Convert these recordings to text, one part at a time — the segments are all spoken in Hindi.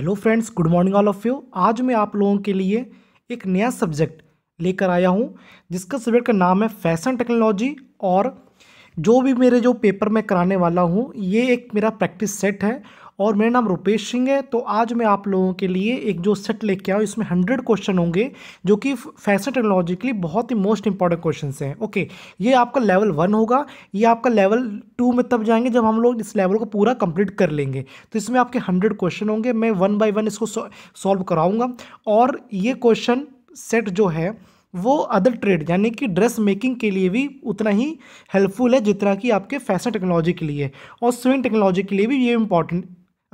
Hello friends good morning all of you आज मैं आप लोगों के लिए एक नया सब्जेक्ट लेकर आया हूँ जिसका सब्जेक्ट का नाम है फैशन टेक्नोलॉजी और जो भी मेरे जो पेपर मैं कराने वाला हूँ ये एक मेरा प्रैक्टिस सेट है और मेरा नाम रुपेश सिंह है तो आज मैं आप लोगों के लिए एक जो सेट लेके आऊँ इसमें हंड्रेड क्वेश्चन होंगे जो कि फैशन टेक्नोलॉजी के लिए बहुत ही मोस्ट इंपॉर्टेंट क्वेश्चन हैं ओके ये आपका लेवल वन होगा ये आपका लेवल टू में तब जाएंगे जब हम लोग इस लेवल को पूरा कंप्लीट कर लेंगे तो इसमें आपके हंड्रेड क्वेश्चन होंगे मैं वन बाई वन इसको सॉल्व कराऊँगा और ये क्वेश्चन सेट जो है वो अदर ट्रेड यानी कि ड्रेस मेकिंग के लिए भी उतना ही हेल्पफुल है जितना कि आपके फैशन टेक्नोलॉजी के लिए और स्विंग टेक्नोलॉजी के लिए भी ये इंपॉर्टेंट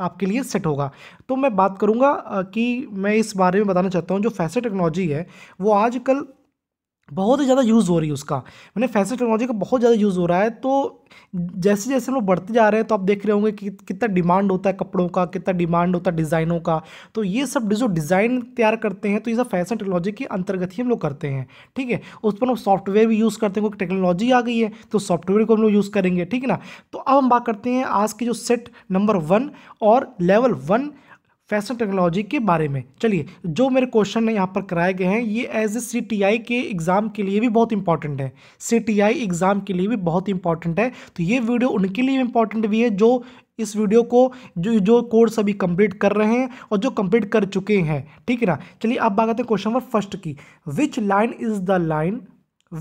आपके लिए सेट होगा तो मैं बात करूँगा कि मैं इस बारे में बताना चाहता हूँ जो फैसे टेक्नोलॉजी है वो आजकल बहुत ही ज़्यादा यूज़ हो रही है उसका मैंने फैसल टेक्नोलॉजी का बहुत ज़्यादा यूज़ हो रहा है तो जैसे जैसे हम लोग बढ़ते जा रहे हैं तो आप देख रहे होंगे कि कितना डिमांड होता है कपड़ों का कितना डिमांड होता है डिज़ाइनों का तो ये सब जो डिज़ाइन तैयार करते हैं तो ये सब फैशन टेक्नोलॉजी के अंतर्गत ही हम लोग करते हैं ठीक है उस पर हम सॉफ्टवेयर भी यूज़ करते हैं क्योंकि टेक्नोलॉजी आ गई है तो सॉफ्टवेयर को हम लोग यूज़ करेंगे ठीक है ना तो अब हम बात करते हैं आज की जो सेट नंबर वन और लेवल वन फैशन टेक्नोलॉजी के बारे में चलिए जो मेरे क्वेश्चन यहाँ पर कराए गए हैं ये एज ए सी के एग्ज़ाम के लिए भी बहुत इंपॉर्टेंट है सी एग्ज़ाम के लिए भी बहुत इंपॉर्टेंट है तो ये वीडियो उनके लिए इंपॉर्टेंट भी है जो इस वीडियो को जो जो कोर्स अभी कंप्लीट कर रहे हैं और जो कंप्लीट कर चुके हैं ठीक है ना चलिए आप बात करते हैं क्वेश्चन नंबर फर्स्ट की which line is the line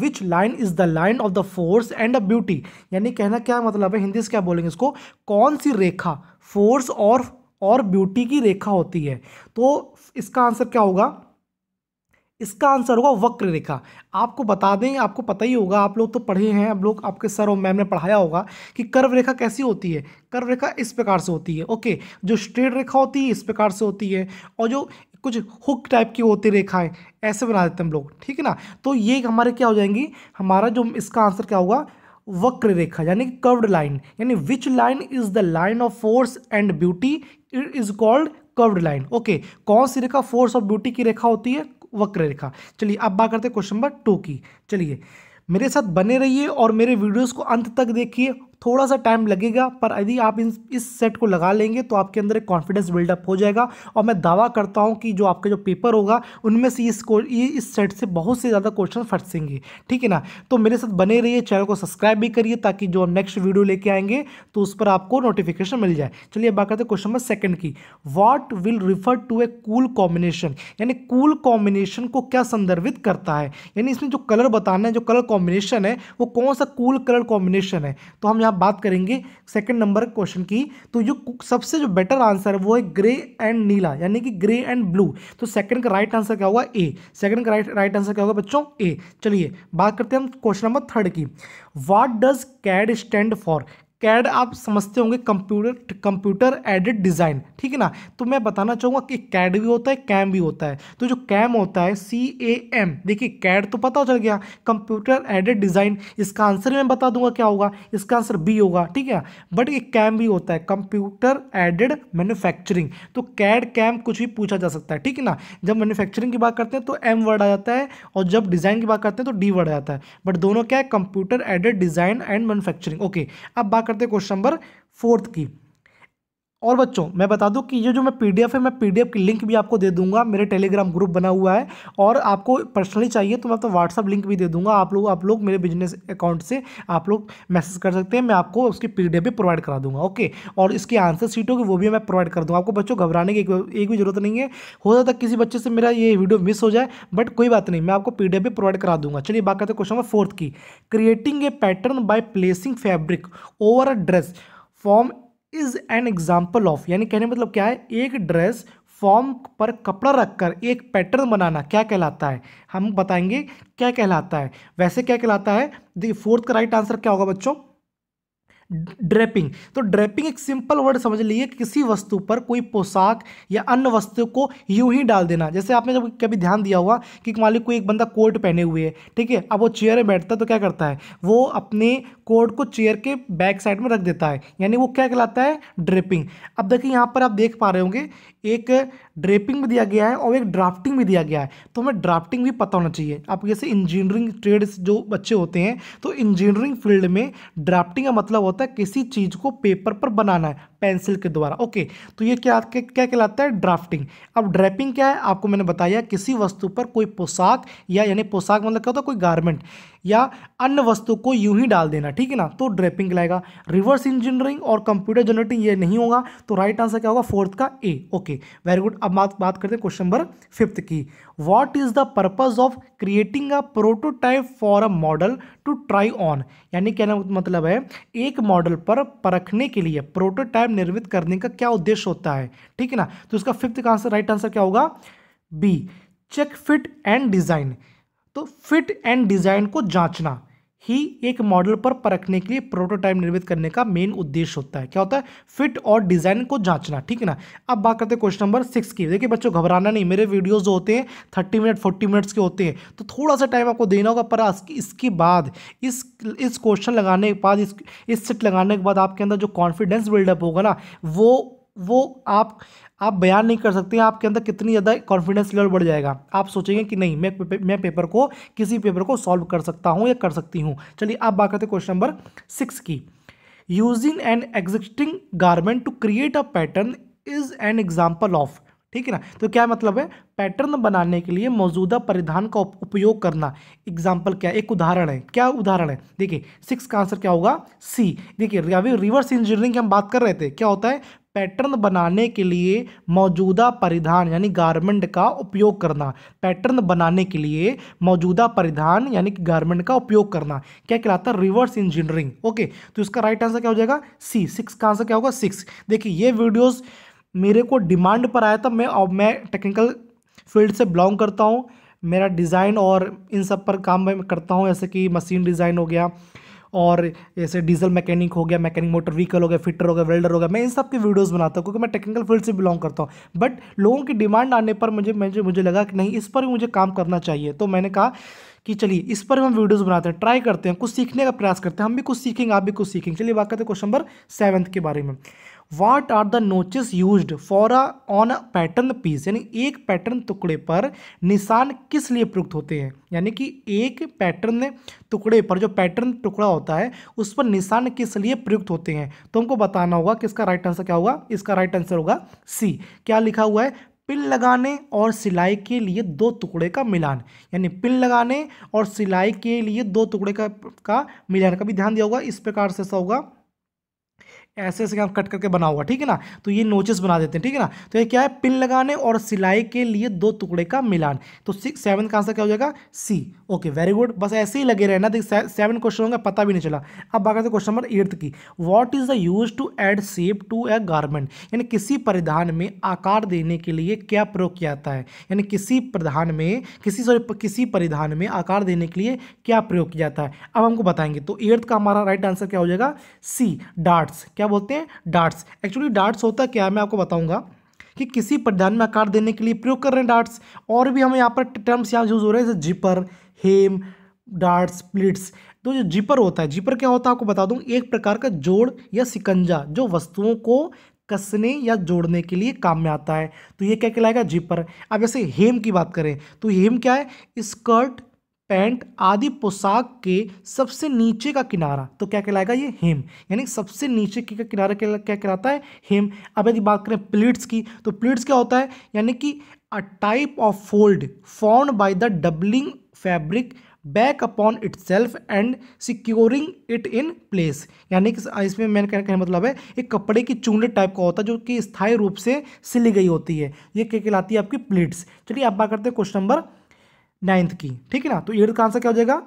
which line is the line of the force and a beauty यानी कहना क्या मतलब है हिंदी से क्या बोलेंगे इसको कौन सी रेखा फोर्स और और ब्यूटी की रेखा होती है तो इसका आंसर क्या होगा इसका आंसर होगा वक्र रेखा आपको बता दें आपको पता ही होगा आप लोग तो पढ़े हैं आप लोग आपके सर और मैम ने पढ़ाया होगा कि कर्व रेखा कैसी होती है कर्व रेखा इस प्रकार से होती है ओके जो स्ट्रेट रेखा होती है इस प्रकार से होती है और जो कुछ हुक टाइप की होती रेखाएं ऐसे बना देते हैं हम लोग ठीक है ना तो ये हमारे क्या हो जाएंगी हमारा जो इसका आंसर क्या होगा वक्र रेखा यानी कर्व्ड लाइन यानी which line is the line of force and beauty it is called curved line okay कौन सी रेखा फोर्स ऑफ ब्यूटी की रेखा होती है वक्र रेखा चलिए अब बात करते हैं क्वेश्चन नंबर टू की चलिए मेरे साथ बने रहिए और मेरे वीडियोस को अंत तक देखिए थोड़ा सा टाइम लगेगा पर यदि आप इन इस सेट को लगा लेंगे तो आपके अंदर एक कॉन्फिडेंस बिल्डअप हो जाएगा और मैं दावा करता हूँ कि जो आपका जो पेपर होगा उनमें से इस इस सेट से बहुत से ज़्यादा क्वेश्चन फटसेंगे ठीक है ना तो मेरे साथ बने रहिए चैनल को सब्सक्राइब भी करिए ताकि जो नेक्स्ट वीडियो लेके आएंगे तो उस पर आपको नोटिफिकेशन मिल जाए चलिए बात करते हैं क्वेश्चन नंबर सेकंड की what will refer to a cool combination यानी कूल कॉम्बिनेशन को क्या संदर्भित करता है यानी इसमें जो कलर बताना है जो कलर कॉम्बिनेशन है वो कौन सा कूल कलर कॉम्बिनेशन है तो हम यहाँ बात करेंगे सेकंड नंबर क्वेश्चन की तो जो सबसे जो बेटर आंसर है वो है ग्रे एंड नीला यानी कि ग्रे एंड ब्लू तो सेकंड का राइट आंसर क्या होगा ए सेकंड का राइट राइट आंसर क्या होगा बच्चों ए चलिए बात करते हैं हम क्वेश्चन नंबर थर्ड की what does CAD stand for CAD आप समझते होंगे कंप्यूटर कंप्यूटर एडेड डिज़ाइन ठीक है ना तो मैं बताना चाहूँगा कि कैड भी होता है कैम भी होता है तो जो कैम होता है सी ए एम देखिए कैड तो पता चल गया कंप्यूटर एडेड डिज़ाइन इसका आंसर मैं बता दूंगा क्या होगा इसका आंसर बी होगा ठीक है बट ये कैम भी होता है कंप्यूटर एडेड मैन्युफैक्चरिंग तो कैड कैम कुछ भी पूछा जा सकता है ठीक है ना जब मैन्युफैक्चरिंग की बात करते हैं तो एम वर्ड आ जाता है और जब डिज़ाइन की बात करते हैं तो डी वर्ड आ जाता है बट दोनों क्या है computer aided design and manufacturing okay अब बात करते क्वेश्चन नंबर फोर्थ की और बच्चों मैं बता दूं कि ये जो मैं पीडीएफ है मैं पीडीएफ की लिंक भी आपको दे दूंगा मेरे टेलीग्राम ग्रुप बना हुआ है और आपको पर्सनली चाहिए तो मैं आपको तो व्हाट्सअप लिंक भी दे दूंगा आप लोग आप लोग मेरे बिजनेस अकाउंट से आप लोग मैसेज कर सकते हैं मैं आपको उसकी पी भी प्रोवाइड करा दूंगा ओके और इसकी आंसर सीट होगी वो भी मैं प्रोवाइड कर दूँगा आपको बच्चों घबराने की एक भी जरूरत नहीं है हो जाता किसी बच्चे से मेरा ये वीडियो मिस हो जाए बट कोई बात नहीं मैं आपको पी भी प्रोवाइड करा दूंगा चलिए बात करते क्वेश्चन नंबर फोर्थ की creating a pattern by placing fabric over a dress form is an example of यानी कहने मतलब क्या है एक ड्रेस फॉर्म पर कपड़ा रखकर एक पैटर्न बनाना क्या कहलाता है हम बताएंगे क्या कहलाता है वैसे क्या कहलाता है देखिए फोर्थ का राइट आंसर क्या होगा बच्चों ड्रेपिंग तो ड्रेपिंग एक सिंपल वर्ड समझ लीजिए कि किसी वस्तु पर कोई पोशाक या अन्य वस्तु को यूं ही डाल देना जैसे आपने जब कभी ध्यान दिया हुआ कि मान लीजिए कोई एक बंदा कोट पहने हुए है ठीक है अब वो चेयर में बैठता है तो क्या करता है वो अपने कोट को चेयर के बैक साइड में रख देता है यानी वो क्या कहलाता है ड्रेपिंग अब देखिए यहाँ पर आप देख पा रहे होंगे एक ड्रेपिंग भी दिया गया है और एक ड्राफ्टिंग भी दिया गया है तो हमें ड्राफ्टिंग भी पता होना चाहिए आप जैसे इंजीनियरिंग ट्रेड्स जो बच्चे होते हैं तो इंजीनियरिंग फील्ड में ड्राफ्टिंग का मतलब होता है किसी चीज़ को पेपर पर बनाना है पेंसिल के द्वारा ओके तो ये क्या क्या कहलाता है ड्राफ्टिंग अब ड्रैपिंग क्या है आपको मैंने बताया किसी वस्तु पर कोई पोशाक या यानी पोशाक मतलब क्या होता है कोई गारमेंट या अन्य वस्तु को यूं ही डाल देना ठीक है ना तो ड्रेपिंग लाएगा रिवर्स इंजीनियरिंग और कंप्यूटर जनरेटिंग ये नहीं होगा तो राइट आंसर क्या होगा फोर्थ का ए ओके वेरी गुड अब बात बात करते हैं क्वेश्चन नंबर फिफ्थ की what is the purpose of creating a prototype for a model to try on यानी कहना मतलब है एक मॉडल पर परखने के लिए प्रोटोटाइप निर्मित करने का क्या उद्देश्य होता है ठीक है ना तो इसका फिफ्थ का आंसर राइट आंसर क्या होगा B check fit and design तो फिट एंड डिज़ाइन को जांचना ही एक मॉडल पर परखने के लिए प्रोटोटाइप निर्मित करने का मेन उद्देश्य होता है क्या होता है फिट और डिजाइन को जांचना ठीक है ना अब बात करते हैं क्वेश्चन नंबर सिक्स की देखिए बच्चों घबराना नहीं मेरे वीडियोस जो होते हैं थर्टी मिनट फोर्टी मिनट्स के होते हैं तो थोड़ा सा टाइम आपको देना होगा पर इसके बाद इस इस क्वेश्चन लगाने के बाद इस इस सेट लगाने के बाद आपके अंदर जो कॉन्फिडेंस बिल्डअप होगा ना वो वो आप आप बयान नहीं कर सकते आपके अंदर कितनी ज़्यादा कॉन्फिडेंस लेवल बढ़ जाएगा आप सोचेंगे कि नहीं मैं पे, मैं पेपर को किसी पेपर को सॉल्व कर सकता हूँ या कर सकती हूँ चलिए आप बात करते क्वेश्चन नंबर सिक्स की using an existing garment to create a pattern is an example of ठीक है ना तो क्या मतलब है पैटर्न बनाने के लिए मौजूदा परिधान का उपयोग करना एग्जाम्पल क्या एक उदाहरण है क्या उदाहरण है देखिए सिक्स का आंसर क्या होगा सी देखिए अभी रिवर्स इंजीनियरिंग की हम बात कर रहे थे क्या होता है पैटर्न बनाने के लिए मौजूदा परिधान यानी गारमेंट का उपयोग करना पैटर्न बनाने के लिए मौजूदा परिधान यानी कि गारमेंट का उपयोग करना क्या कहलाता है रिवर्स इंजीनियरिंग ओके तो इसका राइट आंसर क्या हो जाएगा सी सिक्स का आंसर क्या होगा सिक्स देखिए ये वीडियोज़ मेरे को डिमांड पर आया था मैं और मैं टेक्निकल फील्ड से बिलोंग करता हूँ मेरा डिज़ाइन और इन सब पर काम मैं करता हूँ जैसे कि मशीन डिज़ाइन हो गया और जैसे डीजल मैकेनिक हो गया मैकेनिक मोटर व्हीकल हो गया फिटर हो गया वेल्डर हो गया मैं इन सब की वीडियोज़ बनाता हूँ क्योंकि मैं टेक्निकल फील्ड से बिलोंग करता हूँ बट लोगों की डिमांड आने पर मुझे मुझे मुझे लगा कि नहीं इस पर भी मुझे काम करना चाहिए तो मैंने कहा कि चलिए इस पर हम वीडियोस बनाते हैं ट्राई करते हैं कुछ सीखने का प्रयास करते हैं हम भी कुछ सीखेंगे आप भी कुछ सीखेंगे चलिए बात करते हैं क्वेश्चन नंबर सेवन्थ के बारे में what are the notches use for a on a pattern piece यानी एक पैटर्न टुकड़े पर निशान किस लिए प्रयुक्त होते हैं यानी कि एक पैटर्न टुकड़े पर जो पैटर्न टुकड़ा होता है उस पर निशान किस लिए प्रयुक्त होते हैं तो हमको बताना होगा कि इसका राइट आंसर क्या होगा इसका राइट आंसर होगा सी क्या लिखा हुआ है पिन लगाने और सिलाई के लिए दो टुकड़े का मिलान यानी पिन लगाने और सिलाई के लिए दो टुकड़े का का मिलान का भी ध्यान दिया होगा इस प्रकार से ऐसा होगा ऐसे ऐसे हम कट करके बना हुआ ठीक है ना तो ये नोचेस बना देते हैं ठीक है ना तो ये क्या है पिन लगाने और सिलाई के लिए दो टुकड़े का मिलान तो सिक्स सेवन का आंसर क्या हो जाएगा सी ओके वेरी गुड बस ऐसे ही लगे रहना देखिए सेवन क्वेश्चन होंगे पता भी नहीं चला अब बात करते क्वेश्चन नंबर एट्थ की what is the use to add shape to a garment यानी किसी परिधान में आकार देने के लिए क्या प्रयोग किया जाता है यानी किसी प्रधान में किसी सॉरी किसी परिधान में आकार देने के लिए क्या प्रयोग किया जाता है अब हमको बताएंगे तो एट्थ का हमारा राइट आंसर क्या हो जाएगा सी डार्ट्स क्या क्या बोलते हैं डार्ट्स एक्चुअली डार्ट्स होता क्या है मैं आपको बताऊंगा कि किसी प्रधान में आकार देने के लिए प्रयोग कर रहे हैं डार्ट्स और भी हमें यहाँ पर टर्म्स यहाँ यूज हो रहे हैं जैसे जिपर हेम डार्ट्स प्लिट्स तो जो जिपर होता है जिपर क्या होता है आपको बता दूँ एक प्रकार का जोड़ या सिकंजा जो वस्तुओं को कसने या जोड़ने के लिए काम में आता है तो ये क्या कहलाएगा जिपर अब जैसे हेम की बात करें तो हेम क्या है स्कर्ट पैंट आदि पोशाक के सबसे नीचे का किनारा तो क्या कहलाएगा ये हेम यानी सबसे नीचे का किनारा क्या कहलाता है हेम अब यदि बात करें प्लीट्स की तो प्लीट्स क्या होता है यानी कि a type of fold formed by the doubling fabric back upon itself and securing it in place यानी कि इसमें मैंने कहने का मतलब है एक कपड़े की चूंडे टाइप का होता है जो कि स्थायी रूप से सिली गई होती है ये क्या कहलाती है आपकी प्लीट्स चलिए आप बात करते हैं क्वेश्चन नंबर नाइन्थ की ठीक है ना तो एट का आंसर क्या हो जाएगा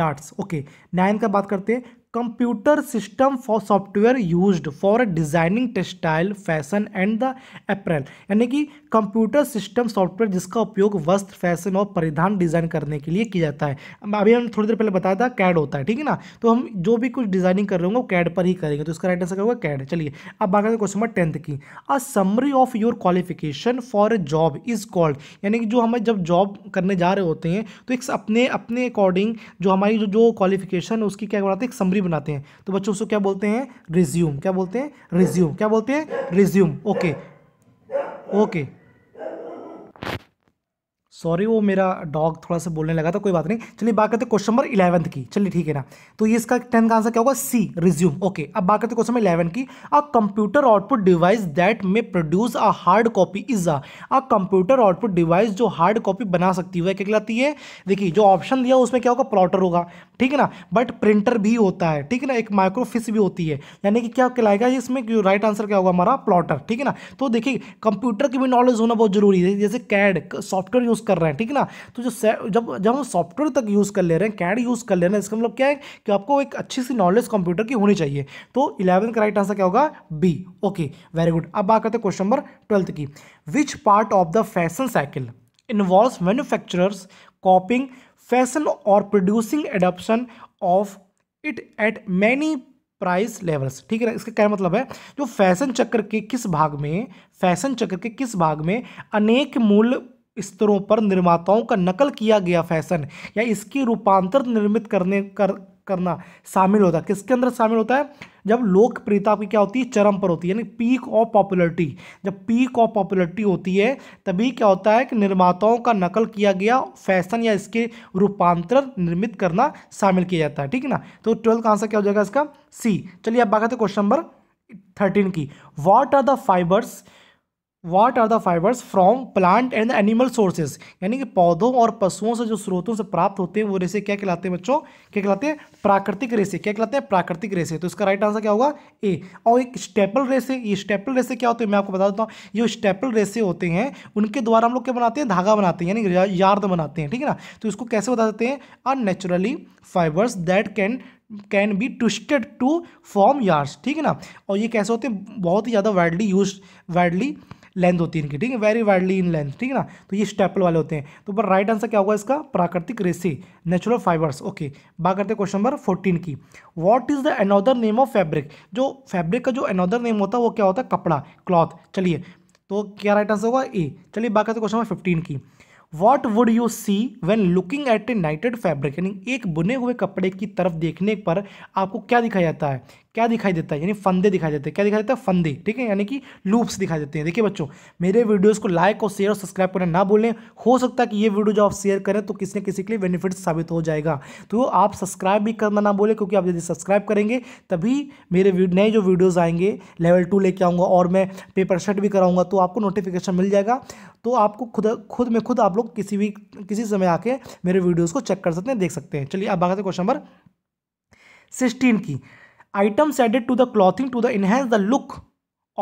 डार्ट्स ओके नाइन्थ का बात करते हैं computer system for software use for designing textile fashion and the apparel यानी कि कंप्यूटर सिस्टम सॉफ्टवेयर जिसका उपयोग वस्त्र फैशन और परिधान डिजाइन करने के लिए किया जाता है अभी हम थोड़ी देर पहले बताया था कैड होता है ठीक है ना तो हम जो भी कुछ डिजाइनिंग कर रहे होंगे वो कैड पर ही करेंगे तो इसका राइट आंसर क्या होगा कैड चलिए अब बाकी क्वेश्चन नंबर टेंथ की a summary of your qualification for a job is called यानी कि जो हमें जब जॉब करने जा रहे होते हैं तो एक अपने अपने अकॉर्डिंग जो हमारी जो जो क्वालिफिकेशन है उसकी क्या बनाते हैं एक समरी बनाते हैं तो बच्चों उसको क्या बोलते हैं रिज्यूम क्या बोलते हैं रिज्यूम क्या बोलते हैं रिज्यूम ओके ओके सॉरी वो मेरा डॉग थोड़ा सा बोलने लगा था कोई बात नहीं चलिए बात करते क्वेश्चन नंबर इलेवंथ की चलिए ठीक है ना तो ये इसका टेंथ का आंसर क्या होगा सी रिज्यूम ओके अब बात करते क्वेश्चन इलेवन की a computer output device that may produce a hard copy is a computer output device जो हार्ड कॉपी बना सकती हुआ क्या कहलाती है देखिए जो ऑप्शन दिया उसमें क्या होगा प्लॉटर होगा ठीक है ना बट प्रिंटर भी होता है ठीक है ना एक माइक्रोफिस भी होती है यानी कि क्या कहलाएगा इसमें राइट आंसर क्या होगा हमारा प्लॉटर ठीक है ना तो देखिए कंप्यूटर की भी नॉलेज होना बहुत जरूरी है जैसे कैड सॉफ्टवेयर यूज़ कर रहे हैं ठीक ना तो जो जब जब हम सॉफ्टवेयर तक यूज़ कर ले रहे हैं कैड यूज़ कर ले रहे हैं इसका मतलब क्या है कि आपको एक अच्छी सी नॉलेज कंप्यूटर की होनी चाहिए तो इलेवन का राइट आंसर क्या होगा बी ओके वेरी गुड अब बात करते हैं क्वेश्चन नंबर ट्वेल्थ की which part of the fashion cycle involve manufacturers copying fashion और producing adaption of it at many price levels ठीक है इसका क्या मतलब है जो फैशन चक्र के किस भाग में फैशन चक्र के किस भाग में अनेक मूल स्तरों पर निर्माताओं का नकल किया गया फैशन या इसकी रूपांतर निर्मित करने कर करना शामिल होता है किसके अंदर शामिल होता है जब लोकप्रियता की क्या होती है चरम पर होती है यानी पीक ऑफ पॉपुलरिटी जब पीक ऑफ पॉपुलरिटी होती है तभी क्या होता है कि निर्माताओं का नकल किया गया फैशन या इसके रूपांतरण निर्मित करना शामिल किया जाता है ठीक है ना तो ट्वेल्थ का आंसर क्या हो जाएगा इसका सी चलिए अब बात करते क्वेश्चन नंबर थर्टीन की what are the fibres what are the fibres from plant and animal sources यानी कि पौधों और पशुओं से जो स्रोतों से प्राप्त होते हैं वो रेसे क्या कहलाते हैं बच्चों क्या कहलाते हैं प्राकृतिक रेसे क्या कहलाते हैं प्राकृतिक रेसे तो इसका राइट आंसर क्या होगा ए और एक स्टेपल रेसे ये स्टेपल रेसे क्या होते हैं मैं आपको बता देता हूँ जो स्टेपल रेसे होते हैं उनके द्वारा हम लोग क्या बनाते हैं धागा बनाते हैं यानी यार्द बनाते हैं ठीक है ना तो इसको कैसे बता देते हैं are naturally fibres that can can be twisted to form yarns ठीक है ना और ये कैसे होते हैं बहुत ही ज़्यादा वाइडली यूज वाइडली लेंथ होती है इनकी ठीक है वेरी वाइडली इन लेंथ ठीक है ना तो ये स्टेपल वाले होते हैं तो पर राइट आंसर क्या होगा इसका प्राकृतिक रेसी नेचुरल फाइबर्स ओके बात करते हैं क्वेश्चन नंबर फोर्टीन की what is the another name of fabric जो फैब्रिक का जो अनोदर नेम होता है वो क्या होता है कपड़ा क्लॉथ चलिए तो क्या राइट आंसर होगा ए चलिए बात करते क्वेश्चन नंबर फिफ्टीन की what would you see when looking at a knitted fabric यानी एक बुने हुए कपड़े की तरफ देखने पर आपको क्या दिखाया जाता है क्या दिखाई देता है यानी फंदे दिखाई देते हैं क्या दिखाई देता है फंदे ठीक है यानी कि लूप्स दिखाई देते हैं देखिए बच्चों मेरे वीडियोस को लाइक और शेयर और सब्सक्राइब करना ना भूलें हो सकता है कि ये वीडियो जो आप शेयर करें तो किसी न किसी के लिए बेनिफिट साबित हो जाएगा तो आप सब्सक्राइब भी करना ना बोले क्योंकि आप यदि सब्सक्राइब करेंगे तभी मेरे नए जो वीडियोज़ आएंगे लेवल टू लेके आऊँगा और मैं पेपर शर्ट भी कराऊंगा तो आपको नोटिफिकेशन मिल जाएगा तो आपको खुद खुद में खुद आप लोग किसी भी किसी समय आके मेरे वीडियोज़ को चेक कर सकते हैं देख सकते हैं चलिए आप बात क्वेश्चन नंबर सिक्सटीन की item added to the clothing to the enhance the look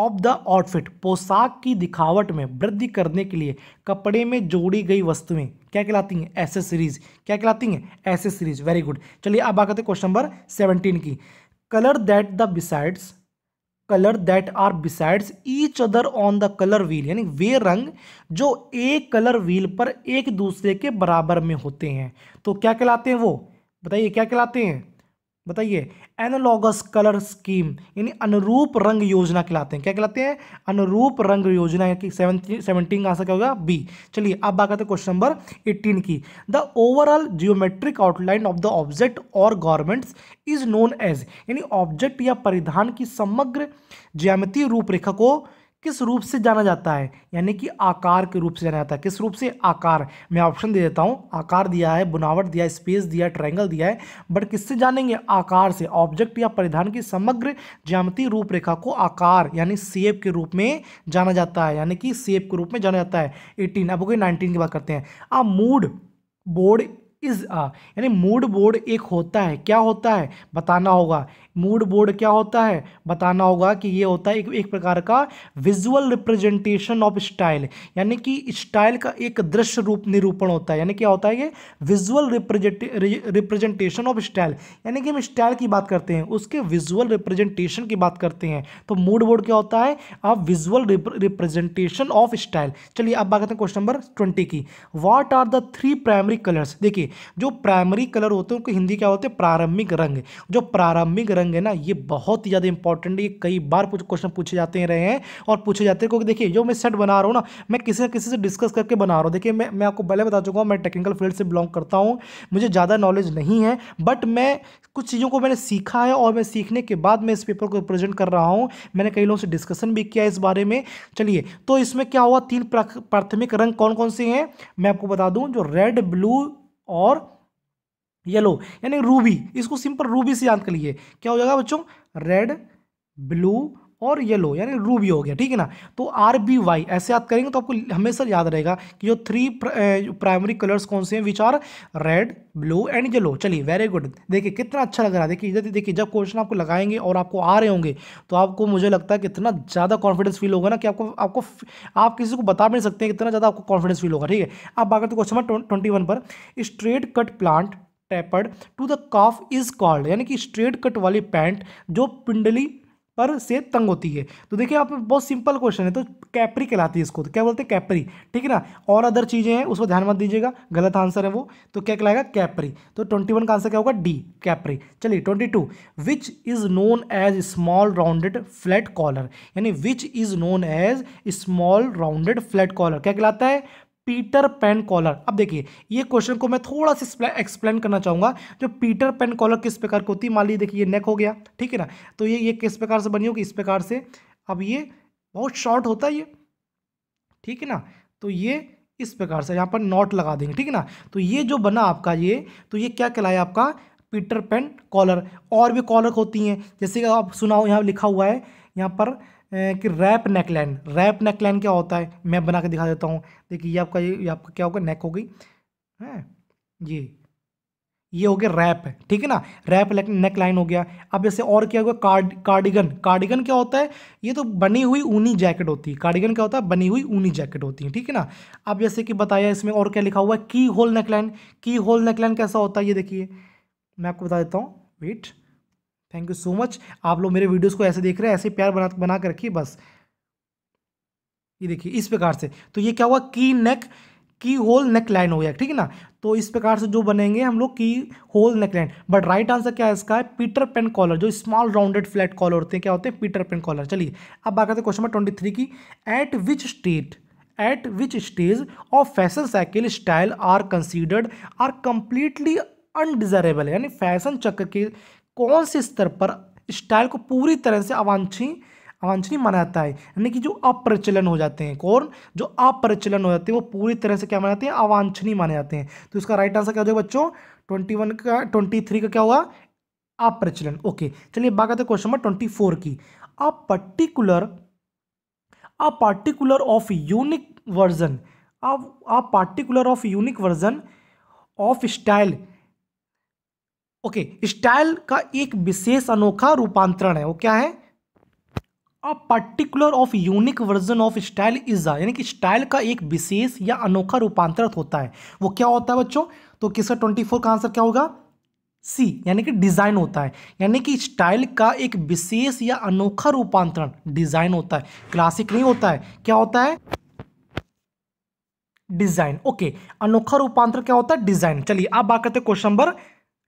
of the outfit पोशाक की दिखावट में वृद्धि करने के लिए कपड़े में जोड़ी गई वस्तुएं क्या कहलाती हैं एसेसरीज क्या कहलाती हैं एसेसरीज वेरी गुड चलिए अब आ करते क्वेश्चन नंबर सेवनटीन की colour that the besides colour that are besides each other on the colour wheel यानी वे रंग जो एक कलर व्हील पर एक दूसरे के बराबर में होते हैं तो क्या कहलाते हैं वो बताइए क्या कहलाते हैं बताइए एनालॉगस कलर स्कीम यानी अनुरूप रंग योजना कहलाते हैं क्या कहलाते हैं अनुरूप रंग योजना यानी सेवनटीन सेवनटीन का आंसर क्या होगा बी चलिए अब बात करते हैं क्वेश्चन नंबर एट्टीन की the overall geometric outline of the object और गवर्नमेंट्स इज नोन एज यानी ऑब्जेक्ट या परिधान की समग्र ज्यामितीय रूपरेखा को किस रूप से जाना जाता है यानी कि आकार के रूप से जाना जाता है किस रूप से आकार मैं ऑप्शन दे देता हूँ आकार दिया है बुनावट दिया है स्पेस दिया है ट्रायंगल दिया है बट किससे जानेंगे आकार से ऑब्जेक्ट या परिधान की समग्र ज्यामति रूपरेखा को आकार यानी सेब के रूप में जाना जाता है यानी कि सेब के रूप में जाना जाता है एटीन अब हो गई नाइनटीन की बात करते हैं अब मूड बोर्ड इज यानी मूड बोर्ड एक होता है क्या होता है बताना होगा मूड बोर्ड क्या होता है बताना होगा कि ये होता है एक, एक प्रकार का विजुअल रिप्रेजेंटेशन ऑफ स्टाइल यानी कि स्टाइल का एक दृश्य रूप निरूपण होता है यानी क्या होता है ये विजुअल रिप्रेजेंटेशन ऑफ स्टाइल यानी कि हम स्टाइल की बात करते हैं उसके विजुअल रिप्रेजेंटेशन की बात करते हैं तो मूड बोर्ड क्या होता है अब विजुअल रिप्रेजेंटेशन ऑफ स्टाइल चलिए अब बात करते हैं क्वेश्चन नंबर ट्वेंटी की what are the three primary colours देखिए जो प्राइमरी कलर होते हैं उनके हिंदी क्या होते हैं प्रारंभिक रंग जो प्रारंभिक रंग रंग है ना ये बहुत ही ज़्यादा इंपॉर्टेंट है ये कई बार क्वेश्चन पूछे जाते हैं रहे हैं और पूछे जाते हैं क्योंकि देखिए जो मैं सेट बना रहा हूँ ना मैं किसी ना किसी से डिस्कस करके बना रहा हूँ देखिए मैं मैं आपको पहले बता चुका हूँ मैं टेक्निकल फील्ड से बिलोंग करता हूँ मुझे ज़्यादा नॉलेज नहीं है बट मैं कुछ चीज़ों को मैंने सीखा है और मैं सीखने के बाद मैं इस पेपर को प्रेजेंट कर रहा हूँ मैंने कई लोगों से डिस्कशन भी किया इस बारे में चलिए तो इसमें क्या हुआ तीन प्राथमिक रंग कौन कौन से हैं मैं आपको बता दूँ जो रेड ब्लू और येलो यानी रूबी इसको सिंपल रूबी से याद कर लिए क्या हो जाएगा बच्चों रेड ब्लू और येलो यानी रूबी हो गया ठीक है ना तो आर बी वाई ऐसे याद करेंगे तो आपको हमेशा याद रहेगा कि जो थ्री प्राइमरी कलर्स कौन से हैं which are red blue and yellow चलिए वेरी गुड देखिए कितना अच्छा लग रहा है देखिए इधर देखिए जब क्वेश्चन आपको लगाएंगे और आपको आ रहे होंगे तो आपको मुझे लगता है कितना ज़्यादा कॉन्फिडेंस फील होगा ना कि आपको आपको आप किसी को बता भी नहीं सकते कितना ज़्यादा आपको कॉन्फिडेंस फील होगा ठीक है आप बात करते क्वेश्चन नंबर ट्वेंटी वन पर straight cut pant tapered to the calf is called यानी कि स्ट्रेट कट वाली पैंट जो पिंडली पर से तंग होती है तो देखिए आप बहुत सिंपल क्वेश्चन है तो कैपरी कहलाती है इसको तो क्या बोलते हैं कैपरी ठीक है ना और अदर चीज़ें हैं उसको ध्यान मत दीजिएगा गलत आंसर है वो तो क्या कहलाएगा कैपरी तो ट्वेंटी वन का आंसर क्या होगा डी कैपरी चलिए twenty two which is known as small rounded flat collar यानी which is known as small rounded flat collar क्या कहलाता है पीटर पेन कॉलर अब देखिए ये क्वेश्चन को मैं थोड़ा सा एक्सप्लेन करना चाहूँगा जो पीटर पेन कॉलर किस प्रकार की होती है मान लीजिए देखिए ये नेक हो गया ठीक है ना तो ये ये किस प्रकार से बनी होगी इस प्रकार से अब ये बहुत शॉर्ट होता है ये ठीक है ना तो ये इस प्रकार से यहाँ पर नॉट लगा देंगे ठीक है ना तो ये जो बना आपका ये तो ये क्या कहलाया आपका पीटर पेन कॉलर और भी कॉलर होती हैं जैसे कि आप सुनाओ यहाँ लिखा हुआ है यहाँ पर कि रैप नेकलाइन रैप नेकलाइन क्या होता है मैं बना के दिखा देता हूँ देखिए ये आपका ये आपका क्या होगा नेक हो गई है ये ये हो गया रैप ठीक है ना रैप नेक लाइन हो गया अब जैसे और क्या होगा कार्ड कार्डिगन कार्डिगन क्या होता है ये तो बनी हुई ऊनी जैकेट होती है कार्डिगन क्या होता है बनी हुई ऊनी जैकेट होती है ठीक है ना अब जैसे कि बताया इसमें और क्या लिखा हुआ है keyhole neckline keyhole neckline कैसा होता है ये देखिए मैं आपको बता देता हूँ wait thank you so much आप लोग मेरे वीडियोस को ऐसे देख रहे हैं ऐसे प्यार बना बना कर रखिए बस ये देखिए इस प्रकार से तो ये क्या हुआ की नेक की होल नेक लाइन हो गया ठीक है ना तो इस प्रकार से जो बनेंगे हम लोग keyhole neckline but right answer क्या है इसका है पीटर पेन कॉलर जो स्मॉल राउंडेड फ्लैट कॉलर होते हैं क्या होते हैं पीटर पेन कॉलर चलिए अब बात करते हैं क्वेश्चन नंबर ट्वेंटी थ्री की at which state at which stage of fashion cycle style are considered are completely undesirable यानी फैशन चक्र के कौन से स्तर पर स्टाइल को पूरी तरह से अवांछनीय अवांछनीय मनाता है यानी कि जो अप्रचलन हो जाते हैं कौन जो अप्रचलन हो जाते हैं वो पूरी तरह से क्या मानते हैं अवांछनीय माने जाते हैं तो इसका राइट आंसर क्या हो जाएगा बच्चों ट्वेंटी वन का ट्वेंटी थ्री का क्या हुआ अप्रचलन ओके चलिए बात करते हैं क्वेश्चन नंबर ट्वेंटी फोर की a particular a particular of unique version a particular of unique version of style okay style का एक विशेष अनोखा रूपांतरण है वो क्या है a particular of unique version of style is यानी कि स्टाइल का एक विशेष या अनोखा रूपांतरण होता है वो क्या होता है बच्चों तो किसका ट्वेंटी का आंसर क्या होगा सी यानी कि डिज़ाइन होता है यानी कि स्टाइल का एक विशेष या अनोखा रूपांतरण डिज़ाइन होता है क्लासिक नहीं होता है क्या होता है डिज़ाइन ओके अनोखा रूपांतरण क्या होता है डिज़ाइन चलिए आप बात करते हैं क्वेश्चन नंबर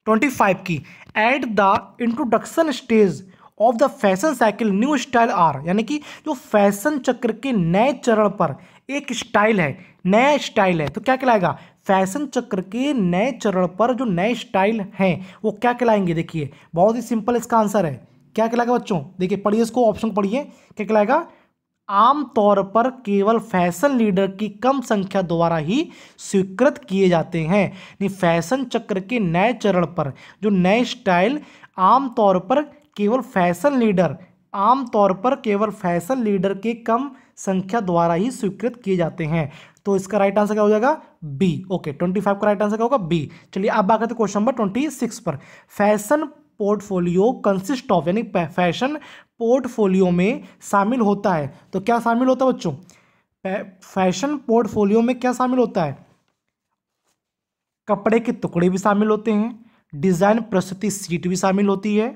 ट्वेंटी फाइव की at the introduction stage of the fashion cycle new style are यानी कि जो फैशन चक्र के नए चरण पर एक स्टाइल है नया स्टाइल है तो क्या कहलाएगा फैशन चक्र के नए चरण पर जो नए स्टाइल हैं वो क्या कहलाएंगे देखिए बहुत ही सिंपल इसका आंसर है क्या कहलाएगा बच्चों देखिए पढ़िए इसको ऑप्शन पढ़िए क्या कहलाएगा आमतौर पर केवल फैशन लीडर की कम संख्या द्वारा ही स्वीकृत किए जाते हैं यानी फैशन चक्र के नए चरण पर जो नए स्टाइल आमतौर पर केवल फैशन लीडर आमतौर पर केवल फैशन लीडर के कम संख्या द्वारा ही स्वीकृत किए जाते हैं तो इसका राइट आंसर क्या हो जाएगा बी ओके ट्वेंटी फाइव का राइट आंसर क्या होगा बी चलिए अब आगे क्वेश्चन नंबर ट्वेंटी सिक्स पर फैशन पोर्टफोलियो कंसिस्ट ऑफ यानी फैशन पोर्टफोलियो में शामिल होता है तो क्या शामिल होता है बच्चों फैशन पोर्टफोलियो में क्या शामिल होता है कपड़े के टुकड़े भी शामिल होते हैं डिज़ाइन प्रस्तुति सीट भी शामिल होती है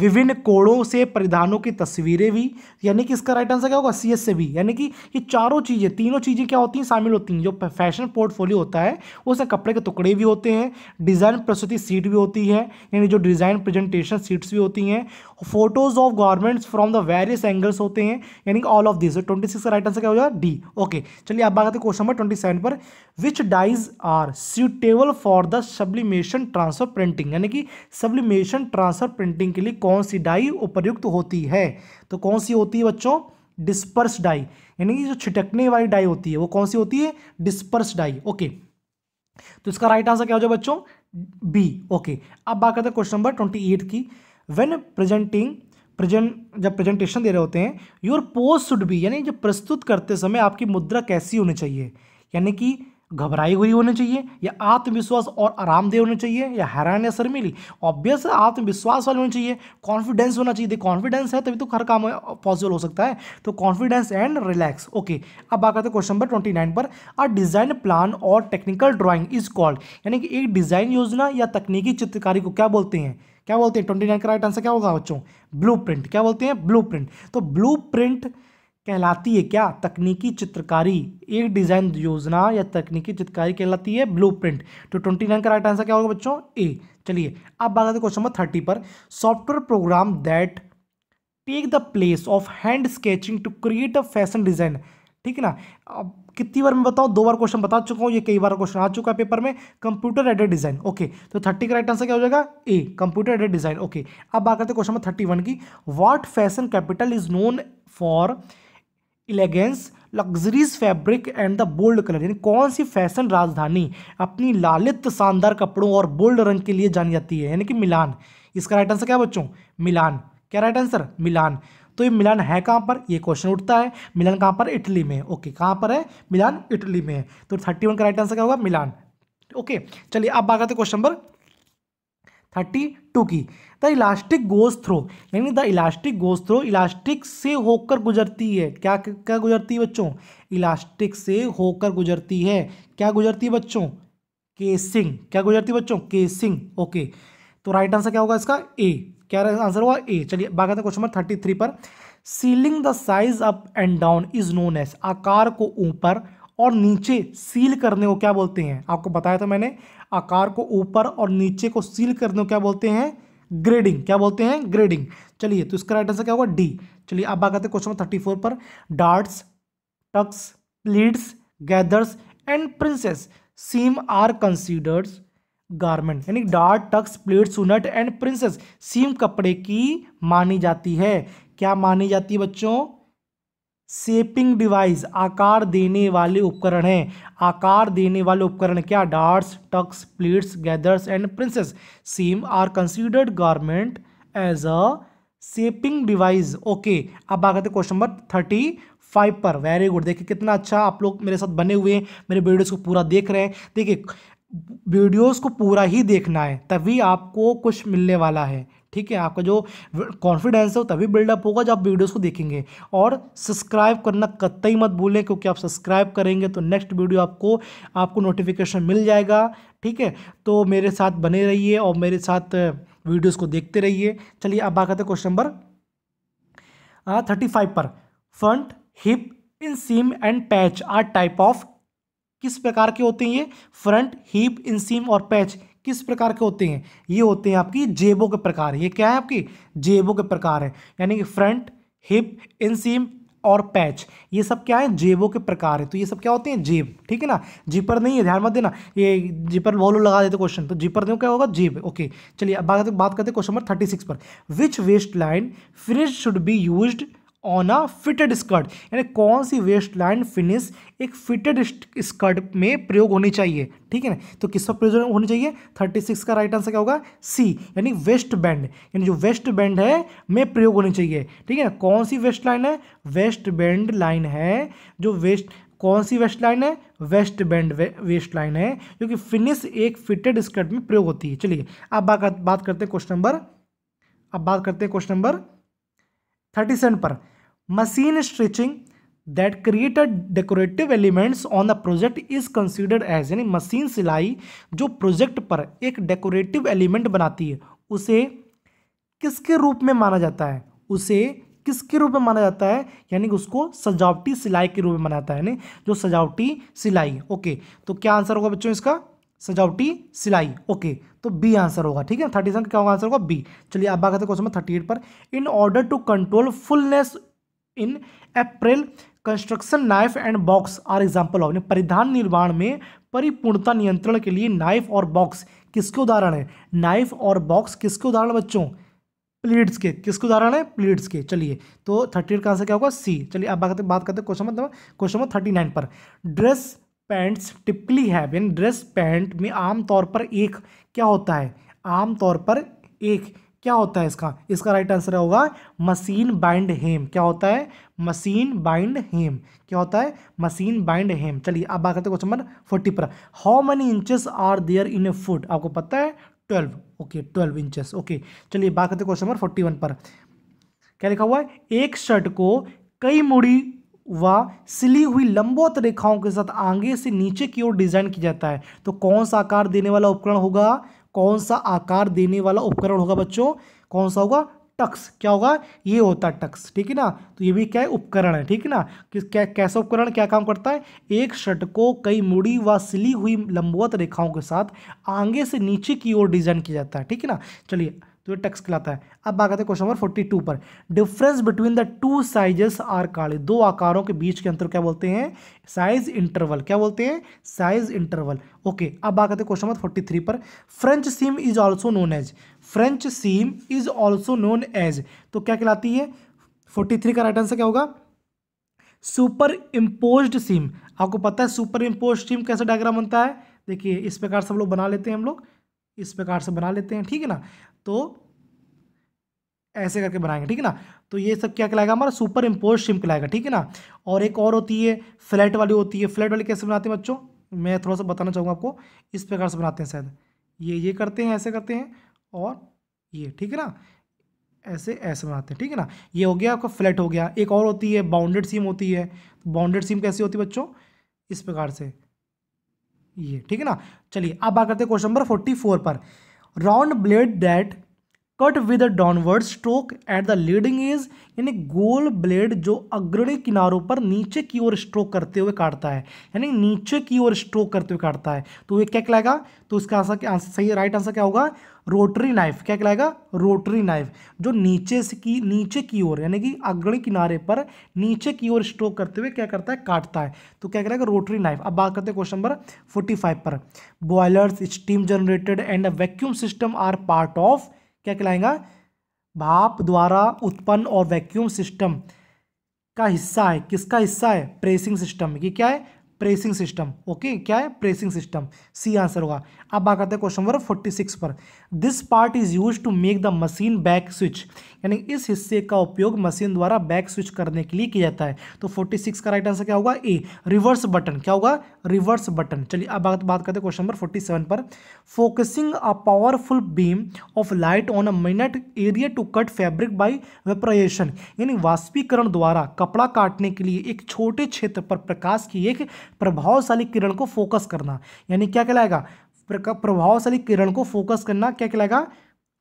विभिन्न कोड़ों से परिधानों की तस्वीरें भी यानी कि इसका राइट आंसर क्या होगा सी एस से भी यानी कि ये चारों चीज़ें तीनों चीज़ें क्या होती हैं शामिल होती हैं जो फैशन पोर्टफोलियो होता है उसमें कपड़े के टुकड़े भी होते हैं डिज़ाइन प्रस्तुति सीट भी होती है यानी जो डिज़ाइन प्रेजेंटेशन सीट्स भी होती हैं photos of garments from the various angles होते हैं यानी कि all of this twenty six का राइट आंसर क्या हो जाएगा डी ओके चलिए आप बात करते हैं क्वेश्चन नंबर ट्वेंटी सेवन पर which dyes are suitable for the sublimation transfer printing यानी कि सब्लिमेशन ट्रांसफर प्रिंटिंग के लिए कौन सी डाई उपयुक्त होती है तो कौन सी होती है बच्चों डिस्पर्स डाई यानी कि जो छिटकने वाली डाई होती है वो कौन सी होती है डिस्पर्स डाई ओके तो इसका राइट आंसर क्या हो जाए बच्चों बी ओके अब बात करते हैं क्वेश्चन नंबर ट्वेंटी एट की वेन प्रेजेंटिंग प्रेजेंट जब प्रेजेंटेशन दे रहे होते हैं योर पोज शुड बी यानी जो प्रस्तुत करते समय आपकी मुद्रा कैसी होनी चाहिए यानी कि घबराई हुई होनी चाहिए या आत्मविश्वास और आरामदेह होना चाहिए या हैरान या शर्मिली ऑब्वियस आत्मविश्वास वाले होने चाहिए कॉन्फिडेंस होना चाहिए कॉन्फिडेंस है तभी तो हर काम पॉसिबल हो सकता है तो कॉन्फिडेंस एंड रिलैक्स ओके अब बात करते हैं क्वेश्चन नंबर ट्वेंटी नाइन पर अ डिजाइन प्लान और टेक्निकल ड्रॉइंग इज कॉल्ड यानी कि एक डिजाइन योजना या तकनीकी चित्रकारी को क्या बोलते हैं क्या बोलते हैं ट्वेंटी नाइन का राइट आंसर क्या होगा बच्चों ब्लू क्या बोलते हैं ब्लू तो ब्लू कहलाती है क्या तकनीकी चित्रकारी एक डिज़ाइन योजना या तकनीकी चित्रकारी कहलाती है ब्लू प्रिंट तो ट्वेंटी नाइन का राइट आंसर क्या होगा बच्चों ए चलिए अब बात करते क्वेश्चन नंबर थर्टी पर software program that take the place of hand sketching to create a fashion design ठीक है ना अब कितनी बार मैं बताऊँ दो बार क्वेश्चन बता चुका हूँ ये कई बार क्वेश्चन आ चुका है पेपर में कंप्यूटर एडेड डिजाइन ओके तो थर्टी का राइट आंसर क्या हो जाएगा A computer aided design okay अब बात करते क्वेश्चन नंबर थर्टी वन की what fashion capital is known for elegance luxuries fabric and the bold colour यानी कौन सी फैशन राजधानी अपनी लालित शानदार कपड़ों और बोल्ड रंग के लिए जानी जाती है यानी कि मिलान इसका राइट आंसर क्या बच्चों मिलान क्या राइट आंसर मिलान तो ये मिलान है कहाँ पर ये क्वेश्चन उठता है मिलान कहाँ पर इटली में ओके कहाँ पर है मिलान इटली में है तो थर्टी वन का राइट आंसर क्या होगा मिलान ओके चलिए अब आ गए क्वेश्चन नंबर थर्टी टू की द इलास्टिक गोज थ्रो यानी the elastic goes through elastic से होकर गुजरती है क्या क्या गुजरती है बच्चों इलास्टिक से होकर गुजरती है क्या गुजरती है बच्चों केसिंग क्या गुजरती है बच्चों केसिंग ओके तो राइट आंसर क्या होगा इसका ए क्या आंसर होगा ए चलिए बाकी क्वेश्चन नंबर थर्टी थ्री पर ceiling the size up and down is known as आकार को ऊपर और नीचे सील करने को क्या बोलते हैं आपको बताया था मैंने आकार को ऊपर और नीचे को सील करने को क्या बोलते हैं ग्रेडिंग क्या बोलते हैं ग्रेडिंग चलिए तो इसका राइट आंसर क्या होगा डी चलिए अब आगे क्वेश्चन नंबर थर्टी फोर पर darts tucks pleats gathers and princess seam are considered garment यानी डार्ट टक्स प्लेट सुनट एंड प्रिंसेस सीम कपड़े की मानी जाती है क्या मानी जाती है बच्चों सेपिंग डिवाइस आकार देने वाले उपकरण हैं आकार देने वाले उपकरण क्या darts tucks pleats gathers and princess seam are considered garment as a shaping device okay अब आ गए क्वेश्चन नंबर थर्टी फाइव पर वेरी गुड देखिए कितना अच्छा आप लोग मेरे साथ बने हुए हैं मेरे वीडियोस को पूरा देख रहे हैं देखिए वीडियोस को पूरा ही देखना है तभी आपको कुछ मिलने वाला है ठीक है आपका जो कॉन्फिडेंस है वो तभी बिल्डअप होगा जब आप वीडियोस को देखेंगे और सब्सक्राइब करना कतई मत भूलें क्योंकि आप सब्सक्राइब करेंगे तो नेक्स्ट वीडियो आपको आपको नोटिफिकेशन मिल जाएगा ठीक है तो मेरे साथ बने रहिए और मेरे साथ वीडियोज़ को देखते रहिए चलिए अब बात करते क्वेश्चन नंबर थर्टी फाइव पर front hip in seam and patch are type of किस प्रकार के होते हैं ये फ्रंट हिप इन सीम और पैच किस प्रकार के होते हैं ये होते हैं आपकी जेबों के प्रकार ये क्या है आपकी जेबों के प्रकार है यानी कि फ्रंट हिप इनसीम और पैच ये सब क्या है जेबों के प्रकार है तो ये सब क्या होते हैं जेब ठीक है ना जीपर नहीं है ध्यान मत देना ये जीपर बहुत लगा देते क्वेश्चन तो जीपर देखो क्या होगा जेब ओके चलिए अब बात करते हैं क्वेश्चन नंबर थर्टी सिक्स पर which waist line finish should be used on a fitted skirt यानी कौन सी वेस्ट लाइन फिनिश एक फिटेड स्कर्ट में प्रयोग होनी चाहिए ठीक है ना तो किस पर प्रयोग होनी चाहिए थर्टी सिक्स का राइट आंसर क्या होगा सी यानी वेस्ट बैंड यानी जो वेस्ट बैंड है में प्रयोग होनी चाहिए ठीक है ना कौन सी वेस्ट लाइन है वेस्ट बैंड लाइन है जो वेस्ट कौन सी वेस्ट लाइन है वेस्ट बैंड वेस्ट लाइन है क्योंकि फिनिश एक फिटेड स्कर्ट में प्रयोग होती है चलिए अब बात करते हैं क्वेश्चन नंबर अब बात करते हैं क्वेश्चन नंबर थर्टी सेवन पर machine stitching that created decorative elements on a project is considered as यानी मशीन सिलाई जो प्रोजेक्ट पर एक डेकोरेटिव एलिमेंट बनाती है उसे किसके रूप में माना जाता है उसे किसके रूप में माना जाता है यानी कि उसको सजावटी सिलाई के रूप में माना जाता है यानी जो सजावटी सिलाई ओके तो क्या आंसर होगा बच्चों इसका सजावटी सिलाई ओके तो बी आंसर होगा ठीक है थर्टी सेवन क्या होगा आंसर होगा बी चलिए अब आगे क्वेश्चन नंबर थर्टी एट पर in order to control fullness in apparel construction knife and box are example of परिधान निर्माण में परिपूर्णता नियंत्रण के लिए नाइफ और बॉक्स किसके उदाहरण है नाइफ और बॉक्स किसके उदाहरण बच्चों प्लीड्स के किसके उदाहरण है प्लीड्स के चलिए तो थर्टी एट का आंसर क्या होगा सी चलिए अब बात बात करते हैं question number question number thirty nine पर ड्रेस पैंट्स टिपली हैव इन ड्रेस पैंट में आमतौर पर एक क्या होता है आमतौर पर एक क्या होता है इसका इसका राइट आंसर होगा मशीन बाइंड हेम क्या होता है मशीन बाइंड हेम क्या होता है मशीन बाइंड हेम चलिए अब बात करते हैं क्वेश्चन नंबर फोर्टी पर how many inches are there in a foot आपको पता है twelve okay twelve inches okay चलिए बात करते क्वेश्चन नंबर फोर्टी वन पर क्या लिखा हुआ है एक शर्ट को कई मुड़ी व सिली हुई लंबोत रेखाओं के साथ आगे से नीचे की ओर डिजाइन किया जाता है तो कौन सा आकार देने वाला उपकरण होगा कौन सा आकार देने वाला उपकरण होगा बच्चों कौन सा होगा टक्स क्या होगा ये होता है टक्स ठीक है ना तो ये भी क्या है उपकरण है ठीक है ना किस क्या कैसा उपकरण क्या काम करता है एक शर्ट को कई मुड़ी व सिली हुई लंबवत रेखाओं के साथ आगे से नीचे की ओर डिजाइन किया जाता है ठीक है ना चलिए तो ये टक्स कहलाता है अब आ करते हैं क्वेश्चन नंबर फोर्टी टू पर difference between the two sizes are called दो आकारों के बीच के अंतर क्या बोलते हैं साइज इंटरवल क्या बोलते हैं साइज इंटरवल ओके अब आ करते हैं क्वेश्चन नंबर फोर्टी थ्री पर French seam is also known as French seam is also known as तो क्या कहलाती है फोर्टी थ्री का राइट आंसर क्या होगा सुपर इम्पोज सीम आपको पता है सुपर इम्पोज सीम कैसे डायग्राम बनता है देखिए इस प्रकार से हम लोग बना लेते हैं हम लोग इस प्रकार से बना लेते हैं ठीक है ना तो ऐसे करके बनाएंगे ठीक है ना तो ये सब क्या कहलाएगा हमारा सुपर इम्पोज शिम कहलाएगा ठीक है ना और एक और होती है फ्लैट वाली होती है फ्लैट वाली कैसे बनाते हैं बच्चों मैं थोड़ा सा बताना चाहूँगा आपको इस प्रकार से बनाते हैं शायद ये ये करते हैं ऐसे करते हैं और ये ठीक है ना ऐसे ऐसे बनाते हैं ठीक है ना ये हो गया आपका फ्लैट हो गया एक और होती है बाउंडेड सीम होती है तो बाउंडेड सीम कैसी होती है बच्चों इस प्रकार से ये ठीक है ना चलिए अब बात करते हैं क्वेश्चन नंबर फोर्टी फोर पर round blade that cut with downward stroke at the leading is यानी गोल ब्लेड जो अग्रणी किनारों पर नीचे की ओर स्ट्रोक करते हुए काटता है यानी नीचे की ओर स्ट्रोक करते हुए काटता है तो ये क्या कहलाएगा तो इसका आंसर आंसर सही राइट आंसर क्या होगा रोटरी नाइफ क्या कहलाएगा रोटरी नाइफ जो नीचे से की नीचे की ओर यानी कि अगले किनारे पर नीचे की ओर स्ट्रोक करते हुए क्या करता है काटता है तो क्या कहलाएगा रोटरी नाइफ अब बात करते हैं क्वेश्चन नंबर फोर्टी फाइव पर boilers steam generated and vacuum system are part of क्या कहलाएगा भाप द्वारा उत्पन्न और वैक्यूम सिस्टम का हिस्सा है किसका हिस्सा है प्रेसिंग सिस्टम ये क्या है प्रेसिंग सिस्टम ओके क्या है प्रेसिंग सिस्टम सी आंसर होगा अब बात करते हैं क्वेश्चन नंबर फोर्टी सिक्स पर this part is use to make the machine back स्विच यानी इस हिस्से का उपयोग मशीन द्वारा बैक स्विच करने के लिए किया जाता है तो फोर्टी सिक्स का राइट आंसर क्या होगा ए रिवर्स बटन क्या होगा रिवर्स बटन चलिए अब बात करते हैं क्वेश्चन नंबर फोर्टी सेवन पर focusing a powerful beam of light on a minute area to cut fabric by vaporization यानी वाष्पीकरण द्वारा कपड़ा काटने के लिए एक छोटे क्षेत्र पर प्रकाश की एक प्रभावशाली किरण को फोकस करना यानी क्या कहलाएगा प्रभावशाली किरण को फोकस करना क्या कहलाएगा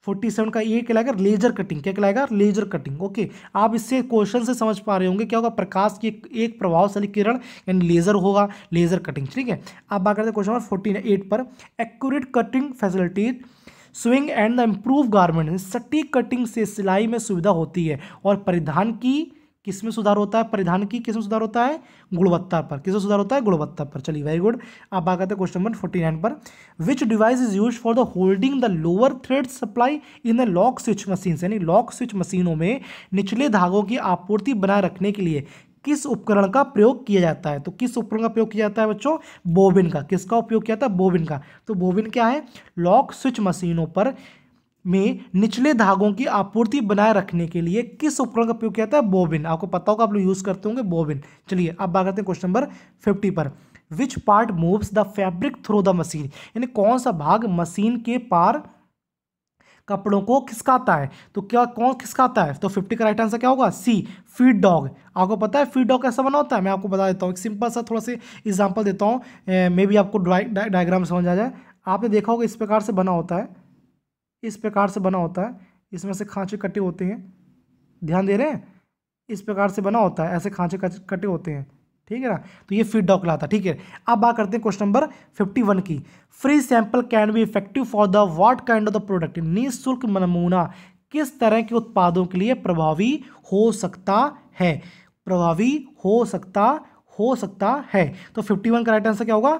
फोर्टी सेवन का ये कहलाएगा लेजर कटिंग क्या कहलाएगा लेजर कटिंग ओके आप इससे क्वेश्चन से समझ पा रहे होंगे क्या होगा प्रकाश की एक, एक प्रभावशाली किरण यानी लेजर होगा लेजर कटिंग ठीक है आप बात करते हैं क्वेश्चन नंबर फोर्टी एट पर accurate cutting facilities sewing and the improve garment सटीक कटिंग से सिलाई में सुविधा होती है और परिधान की किस में सुधार होता है परिधान की किस में सुधार होता है गुणवत्ता पर किस में सुधार होता है गुणवत्ता पर चलिए वेरी गुड आप आ गए क्वेश्चन नंबर फोर्टी नाइन पर which device is use for the holding the lower thread supply in the lock स्विच मशीन यानी लॉक स्विच मशीनों में निचले धागों की आपूर्ति बनाए रखने के लिए किस उपकरण का प्रयोग किया जाता है तो किस उपकरण का प्रयोग किया जाता है बच्चों बोबिन का किसका उपयोग किया जाता है बोबिन का तो बोबिन क्या है लॉक स्विच मशीनों पर में निचले धागों की आपूर्ति बनाए रखने के लिए किस उपकरण का उपयोग किया जाता है बोबिन आपको पता होगा आप लोग यूज़ करते होंगे बोबिन चलिए अब बात करते हैं क्वेश्चन नंबर फिफ्टी पर which part moves the fabric through the machine यानी कौन सा भाग मशीन के पार कपड़ों को खिसकाता है तो क्या कौन खिसकाता है तो फिफ्टी का राइट आंसर क्या होगा सी फीड डॉग आपको पता है फीड डॉग कैसा बना होता है मैं आपको बता देता हूँ एक सिंपल सा थोड़ा सा एग्जाम्पल देता हूँ मे बी आपको डायग्राम समझ आ जाए आपने देखा होगा इस प्रकार से बना होता है इस प्रकार से बना होता है इसमें से खाँचे कटे होते हैं ध्यान दे रहे हैं इस प्रकार से बना होता है ऐसे खाँचे कटे होते हैं ठीक है ना तो ये फीड डॉग लाता ठीक है अब बात करते हैं क्वेश्चन नंबर फिफ्टी वन की free sample can be effective for the what kind of the product निःशुल्क नमूना किस तरह के उत्पादों के लिए प्रभावी हो सकता है प्रभावी हो सकता हो सकता है तो फिफ्टी वन का राइट आंसर क्या होगा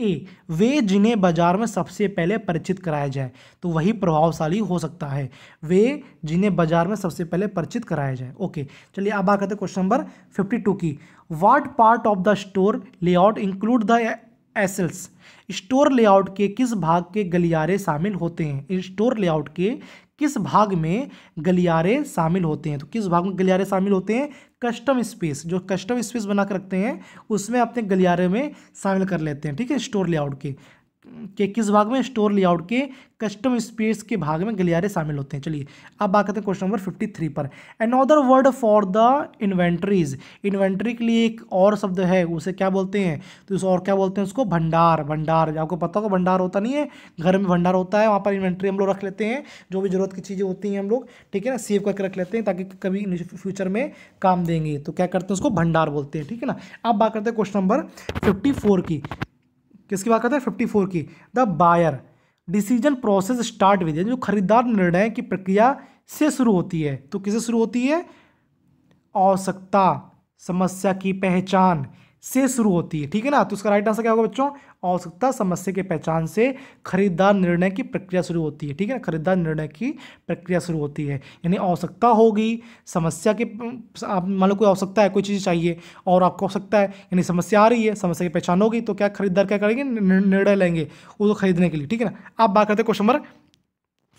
ए वे जिन्हें बाजार में सबसे पहले परिचित कराया जाए तो वही प्रभावशाली हो सकता है वे जिन्हें बाजार में सबसे पहले परिचित कराया जाए ओके चलिए अब आ करते हैं क्वेश्चन नंबर फिफ्टी टू की what part of the store layout include the aisles store layout के किस भाग के गलियारे शामिल होते हैं स्टोर लेआउट के किस भाग में गलियारे शामिल होते हैं तो किस भाग में गलियारे शामिल होते हैं कस्टम स्पेस जो कस्टम स्पेस बना कर रखते हैं उसमें अपने गलियारे में शामिल कर लेते हैं ठीक है स्टोर लेआउट के के किस भाग में स्टोर लेआउट के कस्टम स्पेस के भाग में गलियारे शामिल होते हैं चलिए अब बात करते हैं क्वेश्चन नंबर फिफ्टी थ्री पर another word for the inventories inventory के लिए एक और शब्द है उसे क्या बोलते हैं तो उसे और क्या बोलते हैं उसको भंडार भंडार आपको पता होगा भंडार होता नहीं है घर में भंडार होता है वहाँ पर इन्वेंट्री हम लोग रख लेते हैं जो भी जरूरत की चीज़ें होती हैं हम लोग ठीक है ना सेव करके रख लेते हैं ताकि कभी फ्यूचर में काम देंगे तो क्या करते हैं उसको भंडार बोलते हैं ठीक है ना अब बात करते हैं क्वेश्चन नंबर फिफ्टी की किसकी बात करते हैं फिफ्टी फोर की the buyer decision process start with जो खरीदार निर्णय की प्रक्रिया से शुरू होती है तो किसे शुरू होती है आवश्यकता समस्या की पहचान से शुरू होती है ठीक है ना तो उसका राइट आंसर क्या होगा बच्चों आवश्यकता समस्या की पहचान से खरीदार निर्णय की प्रक्रिया शुरू होती है ठीक है ना खरीदार निर्णय की प्रक्रिया शुरू होती है यानी आवश्यकता होगी समस्या की मान लो कोई आवश्यकता है कोई चीज़ चाहिए और आपको आवश्यकता है यानी समस्या आ रही है समस्या की पहचान होगी तो क्या खरीदार क्या करेंगे निर्णय लेंगे उसको खरीदने के लिए ठीक है ना आप बात करते हैं क्वेश्चन नंबर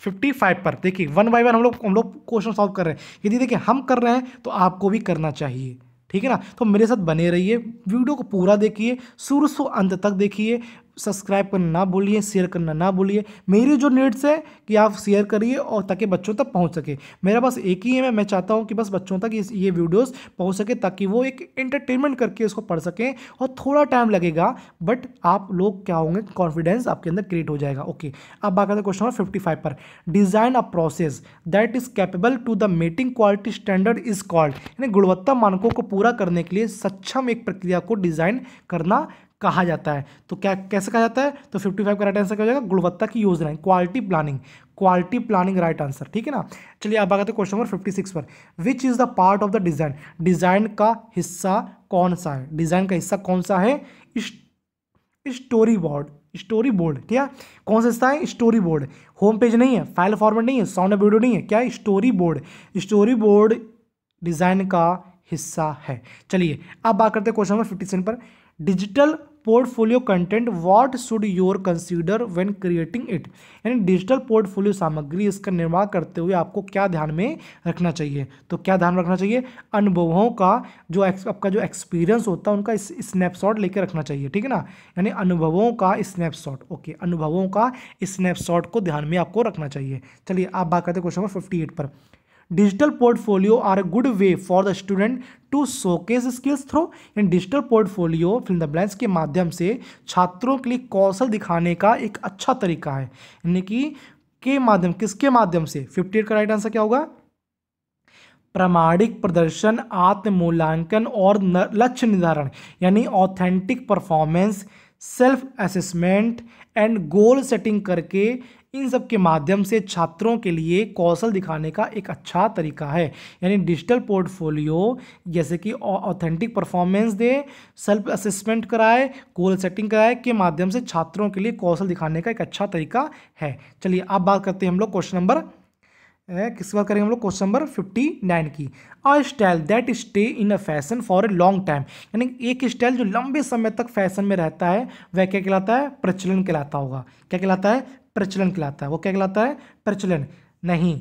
फिफ्टी फाइव पर देखिए वन बाई वन हम लोग हम लोग क्वेश्चन सॉल्व कर रहे हैं यदि देखिए हम कर रहे हैं तो आपको भी करना चाहिए ठीक है ना तो मेरे साथ बने रहिए वीडियो को पूरा देखिए शुरू से अंत तक देखिए सब्सक्राइब करना ना भूलिए शेयर करना ना भूलिए मेरी जो नीड्स है कि आप शेयर करिए और ताकि बच्चों तक पहुंच सके मेरा बस एक ही है मैं मैं चाहता हूं कि बस बच्चों तक ये वीडियोस पहुंच सके ताकि वो एक एंटरटेनमेंट करके उसको पढ़ सकें और थोड़ा टाइम लगेगा बट आप लोग क्या होंगे कॉन्फिडेंस आपके अंदर क्रिएट हो जाएगा ओके अब बात करते क्वेश्चन नंबर फिफ्टी पर design a process that is capable to the meeting quality standard is called यानी गुणवत्ता मानकों को पूरा करने के लिए सक्षम एक प्रक्रिया को डिज़ाइन करना कहा जाता है तो क्या कैसे कहा जाता है तो 55 का राइट आंसर क्या हो जाएगा गुणवत्ता की योजनाएं quality planning quality planning right answer ठीक है ना चलिए अब आ गए क्वेश्चन नंबर 56 पर which is the part of the design design का हिस्सा कौन सा है डिज़ाइन का हिस्सा कौन सा है स्टोरी बोर्ड स्टोरी बोर्ड क्या कौन सा हिस्सा है स्टोरी बोर्ड होम पेज नहीं है फाइल फॉर्मेट नहीं है साउंड वीडियो नहीं है क्या storyboard storyboard design का हिस्सा है चलिए अब बात करते हैं क्वेश्चन नंबर फिफ्टी सेवन पर digital portfolio content what should your consider when creating it यानी डिजिटल पोर्टफोलियो सामग्री इसका निर्माण करते हुए आपको क्या ध्यान में रखना चाहिए तो क्या ध्यान रखना चाहिए अनुभवों का जो आपका जो एक्सपीरियंस होता है उनका स्नैपशॉट लेकर रखना चाहिए ठीक है ना यानी अनुभवों का स्नैपशॉट ओके अनुभवों का स्नैपशॉट को ध्यान में आपको रखना चाहिए चलिए आप बात करते क्वेश्चन नंबर फिफ्टी पर digital portfolio are a good way for the student to showcase skills through in digital portfolio film the ब्लैंस के माध्यम से छात्रों के लिए कौशल दिखाने का एक अच्छा तरीका है यानी कि के माध्यम किसके माध्यम से फिफ्टी एट का राइट आंसर क्या होगा प्रमाणिक प्रदर्शन आत्ममूल्यांकन और लक्ष्य निर्धारण यानी authentic performance self assessment and goal setting करके इन सब के माध्यम से छात्रों के लिए कौशल दिखाने का एक अच्छा तरीका है यानी डिजिटल पोर्टफोलियो जैसे कि ऑथेंटिक परफॉर्मेंस दे सेल्फ असेसमेंट कराए गोल सेटिंग कराए के माध्यम से छात्रों के लिए कौशल दिखाने का एक अच्छा तरीका है चलिए अब बात करते हैं हम लोग क्वेश्चन नंबर किस बात करेंगे हम लोग क्वेश्चन नंबर फिफ्टी नाइन की a style that stay in a fashion for a long time यानी एक स्टाइल जो लंबे समय तक फैशन में रहता है वह क्या कहलाता है प्रचलन कहलाता होगा क्या कहलाता है प्रचलन कहलाता है वो क्या कहलाता है प्रचलन नहीं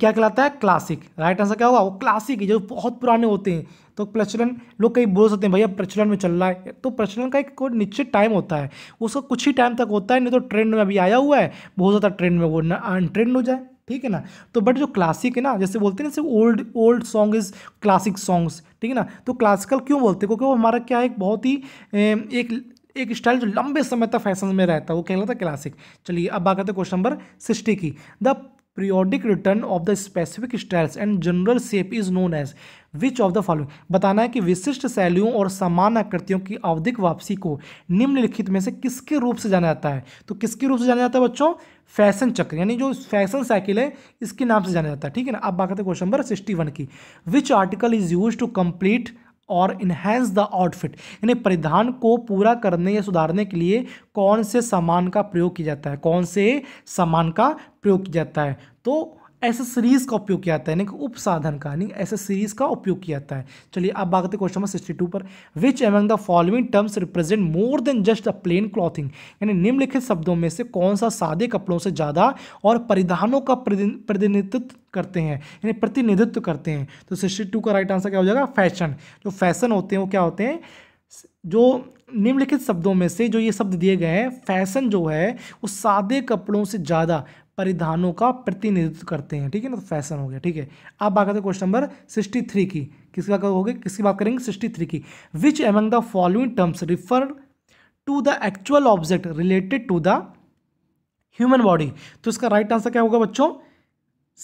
क्या कहलाता है क्लासिक राइट आंसर क्या होगा वो क्लासिक जो बहुत पुराने होते हैं तो प्रचलन लोग कहीं बोल सकते हैं भैया प्रचलन में चल रहा है तो प्रचलन का एक कोई निश्चित टाइम होता है उसका कुछ ही टाइम तक होता है नहीं तो ट्रेंड में अभी आया हुआ है बहुत ज़्यादा ट्रेंड में वो ना अनट्रेंड हो जाए ठीक है ना तो बट जो क्लासिक है ना जैसे बोलते हैं ना सिर्फ old old song is classic songs ठीक है ना तो क्लासिकल क्यों बोलते हैं क्योंकि वो हमारा क्या है एक बहुत ही एक एक स्टाइल जो लंबे समय तक फैशन में रहता है वो कहलाता है क्लासिक चलिए अब बात करते हैं क्वेश्चन नंबर सिक्सटी की the periodic return of the specific styles and general shape is known as which of the following बताना है कि विशिष्ट शैलियों और समान आकृतियों की आवधिक वापसी को निम्नलिखित में से किसके रूप से जाना जाता है तो किसके रूप से जाना जाता है बच्चों फैशन चक्र यानी जो फैशन साइकिल है इसके नाम से जाना जाता है ठीक है ना अब बात करते हैं क्वेश्चन नंबर सिक्सटी वन की which article is use to complete और इन्हेंस द आउटफिट यानी परिधान को पूरा करने या सुधारने के लिए कौन से सामान का प्रयोग किया जाता है कौन से सामान का प्रयोग किया जाता है तो एसेसरीज का उपयोग किया जाता है यानी कि उपसाधन का यानी एसेसरीज का उपयोग किया जाता है चलिए अब आगे क्वेश्चन नंबर सिक्सटी टू पर which among the following terms represent more than just a plain clothing यानी निम्नलिखित शब्दों में से कौन सा सादे कपड़ों से ज़्यादा और परिधानों का प्रतिनिधित्व करते हैं यानी प्रतिनिधित्व करते हैं तो सिक्सटी टू का राइट आंसर क्या हो जाएगा फैशन जो फैशन होते हैं वो क्या होते हैं जो निम्नलिखित शब्दों में से जो ये शब्द दिए गए हैं फैशन जो है वो सादे कपड़ों से ज़्यादा परिधानों का प्रतिनिधित्व करते हैं ठीक है ना तो फैशन हो गया ठीक है अब बात करते हैं क्वेश्चन नंबर सिक्सटी थ्री की किसकी बात होगी किसकी बात करेंगे सिक्सटी थ्री की which among the following terms refer to the actual object related to the human body तो इसका राइट आंसर क्या होगा बच्चों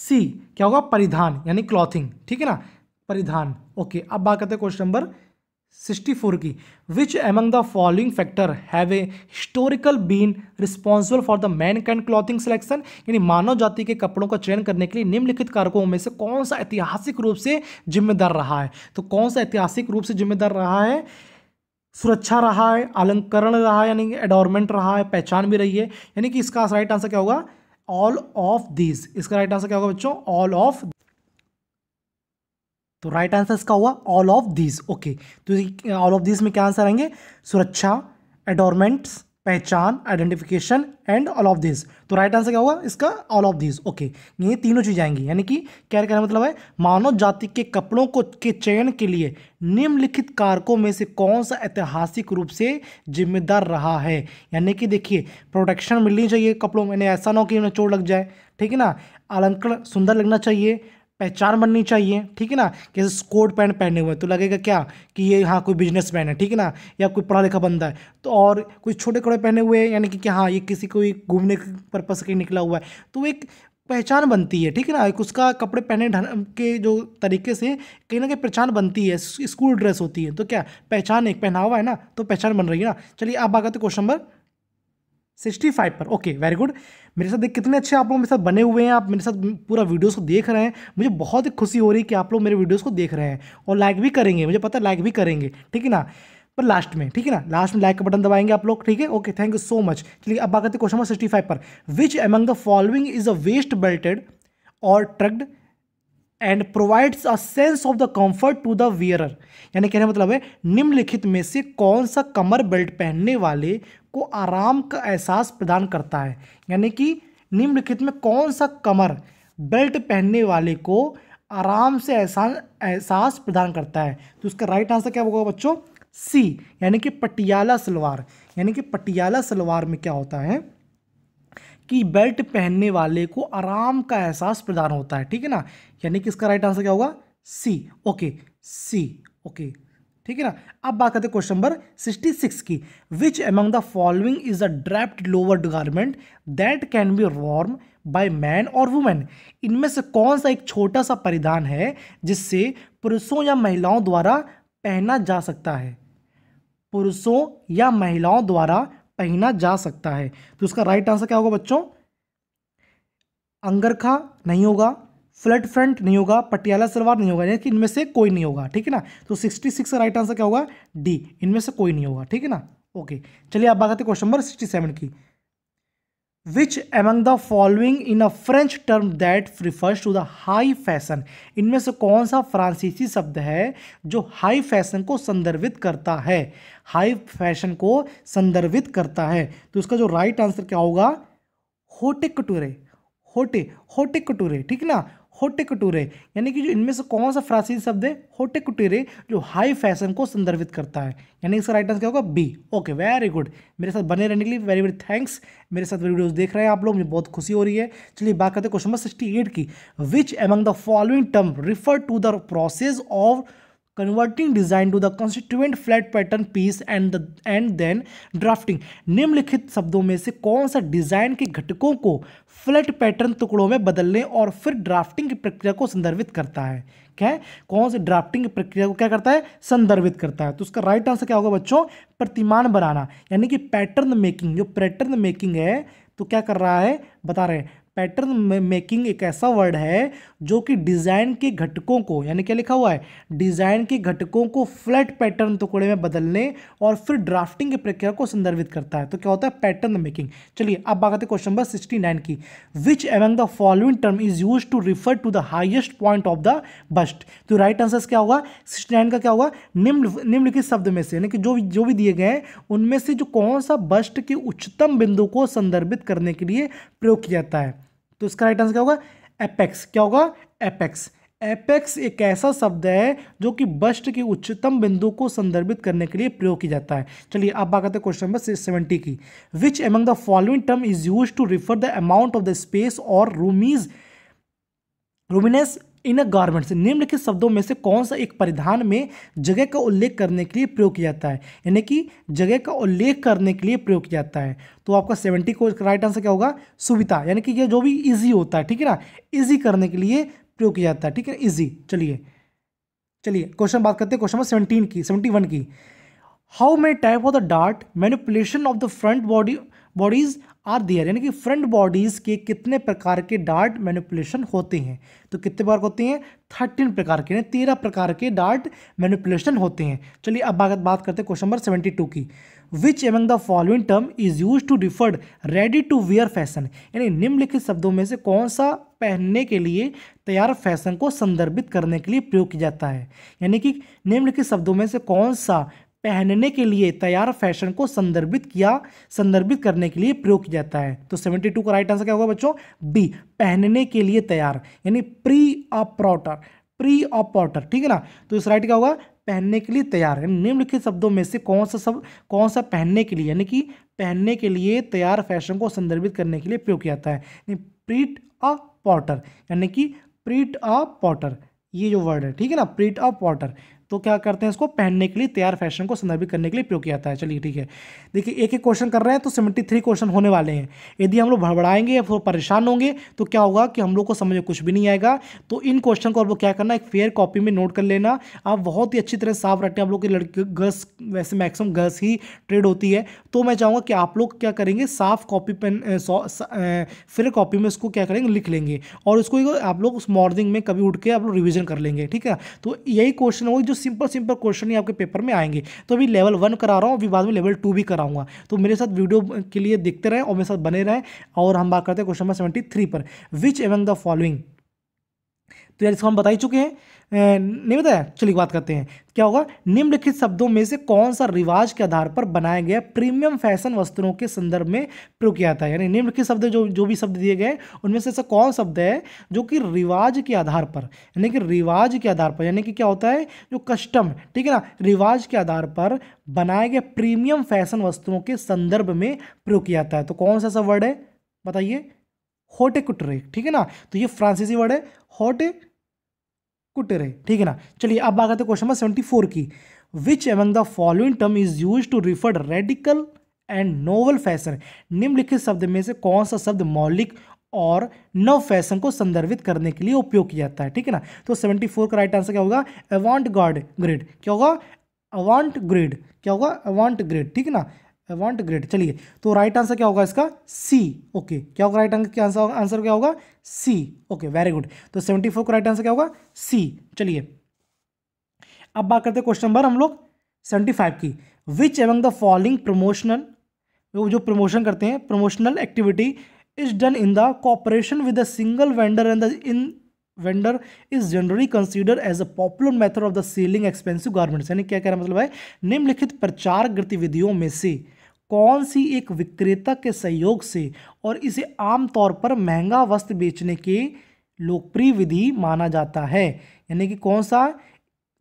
सी क्या होगा परिधान यानी क्लॉथिंग ठीक है ना परिधान ओके अब बात करते हैं क्वेश्चन नंबर सिक्सटी फोर की which among the following factor have a historical been responsible for the mankind clothing selection यानी मानव जाति के कपड़ों का चयन करने के लिए निम्नलिखित कारकों में से कौन सा ऐतिहासिक रूप से जिम्मेदार रहा है तो कौन सा ऐतिहासिक रूप से जिम्मेदार रहा है सुरक्षा रहा है अलंकरण रहा है यानी एडोरमेंट रहा है पहचान भी रही है यानी कि इसका राइट आंसर क्या होगा ऑल ऑफ दीज इसका राइट आंसर क्या होगा बच्चों ऑल ऑफ तो राइट आंसर इसका हुआ ऑल ऑफ दीज ओके तो ऑल ऑफ दीज में क्या आंसर आएंगे सुरक्षा एडोरमेंट्स पहचान identification and all of this तो राइट आंसर क्या होगा इसका ऑल ऑफ दिस ओके ये तीनों चीज़ें आएंगी यानी कि क्या कहना मतलब है मानव जाति के कपड़ों को के चयन के लिए निम्नलिखित कारकों में से कौन सा ऐतिहासिक रूप से जिम्मेदार रहा है यानी कि देखिए प्रोटेक्शन मिलनी चाहिए कपड़ों में ऐसा ना हो कि उन्हें चोट लग जाए ठीक है ना अलंकरण सुंदर लगना चाहिए पहचान बननी चाहिए ठीक है ना जैसे कोट पैंट पहने हुए हैं तो लगेगा क्या कि ये हाँ कोई बिजनेस मैन है ठीक है ना या कोई पढ़ा लिखा बंदा है तो और कोई छोटे कपड़े पहने हुए हैं यानी कि, क्या हाँ ये किसी कोई घूमने के पर्पज़ से निकला हुआ है तो एक पहचान बनती है ठीक है ना एक उसका कपड़े पहने के जो तरीके से कहीं ना कहीं पहचान बनती है स्कूल ड्रेस होती है तो क्या पहचान एक पहनावा है ना तो पहचान बन रही है ना चलिए आप आ गए तो क्वेश्चन नंबर सिक्सटी फाइव पर ओके वेरी गुड मेरे साथ देख कितने अच्छे आप लोग मेरे साथ बने हुए हैं आप मेरे साथ पूरा वीडियोस को देख रहे हैं मुझे बहुत ही खुशी हो रही है कि आप लोग मेरे वीडियोस को देख रहे हैं और लाइक भी करेंगे मुझे पता है लाइक भी करेंगे ठीक है ना पर लास्ट में ठीक है ना लास्ट में लाइक का बटन दबाएंगे आप लोग ठीक है okay thank you so much चलिए अब बात क्वेश्चन नंबर सिक्सटी फाइव पर which among the following is a waist belted और ट्रग्ड and provides a sense of the comfort to the wear यानी कहने मतलब है निम्नलिखित में से कौन सा कमर बेल्ट पहनने वाले को आराम का एहसास प्रदान करता है यानी कि निम्नलिखित में कौन सा कमर बेल्ट पहनने वाले को आराम से एहसास एहसास प्रदान करता है तो उसका राइट आंसर क्या होगा बच्चों सी यानी कि पटियाला सलवार यानी कि पटियाला सलवार में क्या होता है कि बेल्ट पहनने वाले को आराम का एहसास प्रदान होता है ठीक है ना यानी कि इसका राइट आंसर क्या होगा सी ओके सी ओके ठीक है ना अब बात करते हैं क्वेश्चन नंबर 66 की which among the following is a draped lower garment that can be worn by man और वुमेन इनमें से कौन सा एक छोटा सा परिधान है जिससे पुरुषों या महिलाओं द्वारा पहना जा सकता है पुरुषों या महिलाओं द्वारा पहना जा सकता है तो उसका राइट आंसर क्या होगा बच्चों अंगरखा नहीं होगा फ्लड फ्रंट नहीं होगा पटियाला सलवार नहीं होगा यानी कि इनमें से कोई नहीं होगा ठीक है ना तो सिक्सटी सिक्स का राइट आंसर क्या होगा डी इनमें से कोई नहीं होगा ठीक है ना ओके चलिए आप बात क्वेश्चन नंबर सिक्सटी सेवन की which among the following in a French term that refers to the high fashion इनमें से कौन सा फ्रांसीसी शब्द है जो हाई फैशन को संदर्भित करता है हाई फैशन को संदर्भित करता है तो इसका जो राइट आंसर क्या होगा होटे कटूरे होटे होटे कटूरे ठीक ना होटे कटूरे यानी कि जो इनमें से कौन सा फ्रांसीसी शब्द है होटे कटूरे जो हाई फैशन को संदर्भित करता है यानी इसका राइट आंसर क्या होगा बी ओके वेरी गुड मेरे साथ बने रहने के लिए वेरी वेरी थैंक्स मेरे साथ वीडियोज देख रहे हैं आप लोग मुझे बहुत खुशी हो रही है चलिए बात करते हैं क्वेश्चन नंबर सिक्सटी एट की which among the following term refer to the process of converting design to the constituent flat pattern piece and and then drafting निम्नलिखित शब्दों में से कौन सा डिजाइन के घटकों को फ्लैट पैटर्न टुकड़ों में बदलने और फिर ड्राफ्टिंग की प्रक्रिया को संदर्भित करता है क्या है कौन से ड्राफ्टिंग की प्रक्रिया को क्या करता है संदर्भित करता है तो उसका राइट आंसर क्या होगा बच्चों प्रतिमान बनाना यानी कि पैटर्न मेकिंग जो पैटर्न मेकिंग है तो क्या कर रहा है बता रहे हैं पैटर्न मेकिंग एक ऐसा वर्ड है जो कि डिज़ाइन के घटकों को यानी क्या लिखा हुआ है डिज़ाइन के घटकों को फ्लैट पैटर्न टुकड़े में बदलने और फिर ड्राफ्टिंग की प्रक्रिया को संदर्भित करता है तो क्या होता है पैटर्न मेकिंग चलिए अब बात करते क्वेश्चन नंबर सिक्सटी नाइन की which among the following term is use to refer to the highest point of the bust तो राइट आंसर क्या होगा सिक्सटी नाइन का क्या होगा निम्न निम्नलिखित शब्द में से यानी कि जो जो भी दिए गए हैं उनमें से जो कौन सा बस्ट के उच्चतम बिंदु को संदर्भित करने के लिए प्रयोग किया जाता है तो इसका राइट आंसर क्या होगा एपेक्स क्या होगा एपेक्स एपेक्स एक ऐसा शब्द है जो कि बस्ट के उच्चतम बिंदु को संदर्भित करने के लिए प्रयोग किया जाता है चलिए अब बात करते हैं क्वेश्चन नंबर सेवेंटी की which among the following term is use to refer the amount of the space और रूमीज रूमिनेस इनर गारमेंट्स निम्नलिखित शब्दों में से कौन सा एक परिधान में जगह का उल्लेख करने के लिए प्रयोग किया जाता है यानी कि जगह का उल्लेख करने के लिए प्रयोग किया जाता है तो आपका सेवेंटी को राइट आंसर क्या होगा सुविधा यानी कि यह जो भी ईजी होता है ठीक है ना ईजी करने के लिए प्रयोग किया जाता है ठीक है ईजी चलिए चलिए क्वेश्चन बात करते हैं क्वेश्चन नंबर सेवनटीन की सेवेंटी वन की how may type of the dart manipulation of the front body bodies are there यानी कि फ्रंट बॉडीज़ के कितने प्रकार के डार्ट मैनिपुलेशन होते हैं तो कितने प्रकार होते हैं थर्टीन प्रकार के यानी तेरह प्रकार के डार्ट मैनिपुलेशन होते हैं चलिए अब बात बात करते हैं क्वेश्चन नंबर सेवेंटी टू की which among the following term is use to deferred ready to wear fashion यानी निम्नलिखित शब्दों में से कौन सा पहनने के लिए तैयार फैशन को संदर्भित करने के लिए प्रयोग किया जाता है यानी कि निम्नलिखित शब्दों में से कौन सा पहनने के लिए तैयार फैशन को संदर्भित किया संदर्भित करने के लिए प्रयोग किया जाता है तो 72 का राइट आंसर क्या होगा बच्चों बी पहनने के लिए तैयार यानी प्री अपॉटर प्री अपॉटर ठीक है ना तो इस राइट क्या होगा पहनने के लिए तैयार है निम्नलिखित शब्दों में से कौन सा सब कौन सा पहनने के लिए यानी कि पहनने के लिए तैयार फैशन को संदर्भित करने के लिए प्रयोग किया जाता है प्रीट अ पॉटर यानी कि प्रीट अ पॉटर ये जो वर्ड है ठीक है ना प्रीट अ पॉटर तो क्या करते हैं इसको पहनने के लिए तैयार फैशन को संदर्भित करने के लिए प्रयोग किया जाता है चलिए ठीक है देखिए एक एक क्वेश्चन कर रहे हैं तो सेवेंटी थ्री क्वेश्चन होने वाले हैं यदि हम लोग भड़बड़ाएंगे या फिर परेशान होंगे तो क्या होगा कि हम लोग को समझ में कुछ भी नहीं आएगा तो इन क्वेश्चन को आप लोग क्या करना एक फेयर कॉपी में नोट कर लेना आप बहुत ही अच्छी तरह साफ रखते हैं आप लोग की लड़के गर्ल्स वैसे मैक्सिमम गर्ल्स ही ट्रेड होती है तो मैं चाहूँगा कि आप लोग क्या करेंगे साफ कॉपी पेन फेयर कॉपी में इसको क्या करेंगे लिख लेंगे और उसको आप लोग उस मॉर्निंग में कभी उठ के आप लोग रिविजन कर लेंगे ठीक है तो यही क्वेश्चन होगा जो सिंपल सिंपल क्वेश्चन ही आपके पेपर में आएंगे तो अभी लेवल वन करा रहा हूँ अभी बाद में लेवल टू भी कराऊंगा तो मेरे साथ वीडियो के लिए देखते रहें और मेरे साथ बने रहें और हम बात करते हैं क्वेश्चन नंबर सेवेंटी थ्री पर विच एवंग द फॉलोइंग तो यार इसको हम बता ही चुके हैं नहीं बताया चलिए बात करते हैं क्या होगा निम्नलिखित शब्दों में से कौन सा रिवाज के आधार पर बनाया गया प्रीमियम फैशन वस्त्रों के संदर्भ में प्रयोग किया जाता है यानी निम्नलिखित शब्द जो जो भी शब्द दिए गए उनमें से ऐसा कौन शब्द है जो कि रिवाज के आधार पर यानी कि रिवाज के आधार पर यानी कि क्या होता है जो कस्टम ठीक है ना रिवाज के आधार पर बनाए गए प्रीमियम फैशन वस्त्रों के संदर्भ में प्रयोग किया जाता है तो कौन सा ऐसा वर्ड है बताइए होटे कुटरे ठीक है ना तो ये फ्रांसीसी वर्ड है होटे कुटे रहे ठीक है ना चलिए अब आ गए क्वेश्चन नंबर सेवेंटी फोर की which among the following term is use to refer radical and novel fashion निम्नलिखित शब्द में से कौन सा शब्द मौलिक और नव फैशन को संदर्भित करने के लिए उपयोग किया जाता है ठीक है ना तो 74 का राइट आंसर क्या होगा अवॉन्ट गार्ड ग्रिड क्या होगा अवॉन्ट ग्रिड क्या होगा अवॉन्ट ग्रिड ठीक है ना आई वॉन्ट ग्रेट चलिए तो राइट आंसर क्या होगा इसका सी ओके okay. क्या होगा राइट आंसर आंसर क्या होगा सी ओके वेरी गुड तो सेवेंटी फोर का राइट आंसर क्या होगा सी चलिए अब बात करते हैं क्वेश्चन नंबर हम लोग सेवेंटी फाइव की which among the following promotional वो जो प्रमोशन करते हैं promotional activity is done in the cooperation with a single vendor and the in vendor is generally consider as a popular method of the selling expensive garments यानी क्या कह रहा है मतलब है निम्नलिखित प्रचार गतिविधियों में से कौन सी एक विक्रेता के सहयोग से और इसे आमतौर पर महंगा वस्त्र बेचने के लोकप्रिय विधि माना जाता है यानी कि कौन सा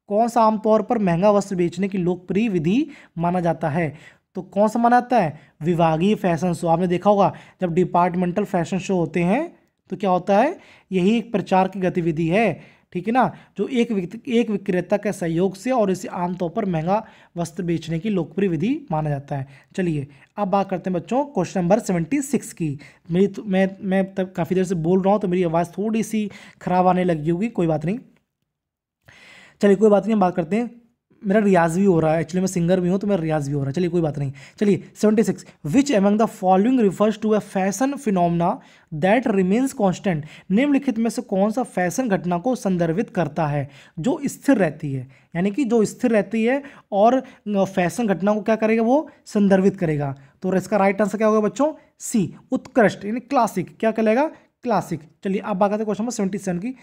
कौन सा आमतौर पर महंगा वस्त्र बेचने की लोकप्रिय विधि माना जाता है तो कौन सा माना जाता है विभागीय फैशन शो आपने देखा होगा जब डिपार्टमेंटल फैशन शो होते हैं तो क्या होता है यही एक प्रचार की गतिविधि है ठीक है ना जो एक एक विक्रेता के सहयोग से और इसे आमतौर पर महंगा वस्त्र बेचने की लोकप्रिय विधि माना जाता है चलिए अब बात करते हैं बच्चों क्वेश्चन नंबर सेवेंटी सिक्स की मेरी तो, मैं मैं तब काफ़ी देर से बोल रहा हूँ तो मेरी आवाज़ थोड़ी सी खराब आने लगी होगी कोई बात नहीं चलिए कोई बात नहीं हम बात करते हैं मेरा रियाज भी हो रहा है एक्चुअली मैं सिंगर भी हूँ तो मेरा रियाज भी हो रहा है चलिए कोई बात नहीं चलिए seventy six which among the following refers to a fashion phenomena that remains constant निम्नलिखित में से कौन सा फैशन घटना को संदर्भित करता है जो स्थिर रहती है यानी कि जो स्थिर रहती है और फैशन घटना को क्या करेगा वो संदर्भित करेगा तो इसका राइट आंसर क्या होगा बच्चों सी उत्कृष्ट यानी क्लासिक क्या कहलाएगा क्लासिक चलिए अब बात करते क्वेश्चन नंबर सेवेंटी सेवन की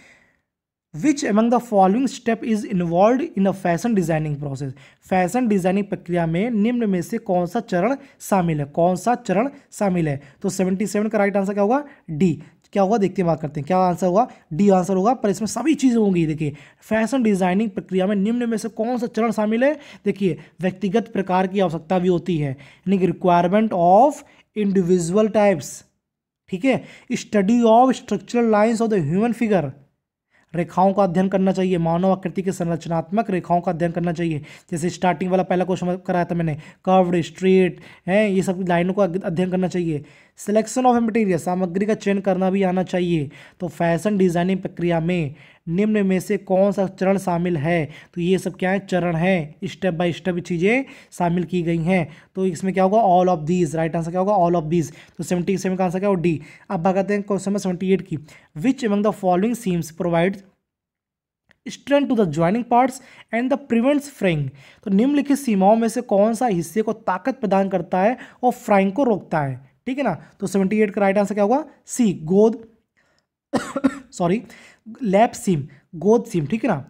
which among the following step is involve in a fashion designing process fashion designing प्रक्रिया में निम्न में से कौन सा चरण शामिल है कौन सा चरण शामिल है तो सेवेंटी सेवन का राइट आंसर क्या होगा डी क्या होगा देखते हैं बात करते हैं क्या आंसर होगा डी आंसर होगा पर इसमें सभी चीज़ें होंगी देखिए फैशन डिजाइनिंग प्रक्रिया में निम्न में से कौन सा चरण शामिल है देखिए व्यक्तिगत प्रकार की आवश्यकता भी होती है यानी कि रिक्वायरमेंट ऑफ इंडिविजुअल टाइप्स ठीक है study of structural lines of the human figure रेखाओं का अध्ययन करना चाहिए मानव आकृति के संरचनात्मक रेखाओं का अध्ययन करना चाहिए जैसे स्टार्टिंग वाला पहला क्वेश्चन कराया था मैंने कर्व्ड स्ट्रेट है ये सब लाइनों का अध्ययन करना चाहिए सिलेक्शन ऑफ मटेरियल सामग्री का चयन करना भी आना चाहिए तो फैशन डिजाइनिंग प्रक्रिया में निम्न में से कौन सा चरण शामिल है तो ये सब क्या है चरण है स्टेप बाय स्टेप चीज़ें शामिल की गई हैं तो इसमें क्या होगा all of these right answer क्या होगा ऑल ऑफ दीज तो सेवेंटी सेवन का आंसर क्या होगा डी अब भगाते हैं क्वेश्चन नंबर सेवेंटी एट की which among the following seams provide strength to the joining parts and the prevents fraying तो निम्नलिखित सीमाओं में से कौन सा हिस्से को ताकत प्रदान करता है और फ्राइंग को रोकता है ठीक है ना तो सेवेंटी एट का राइट आंसर क्या होगा सी गोद सॉरी लैप सीम गोद सीम ठीक है ना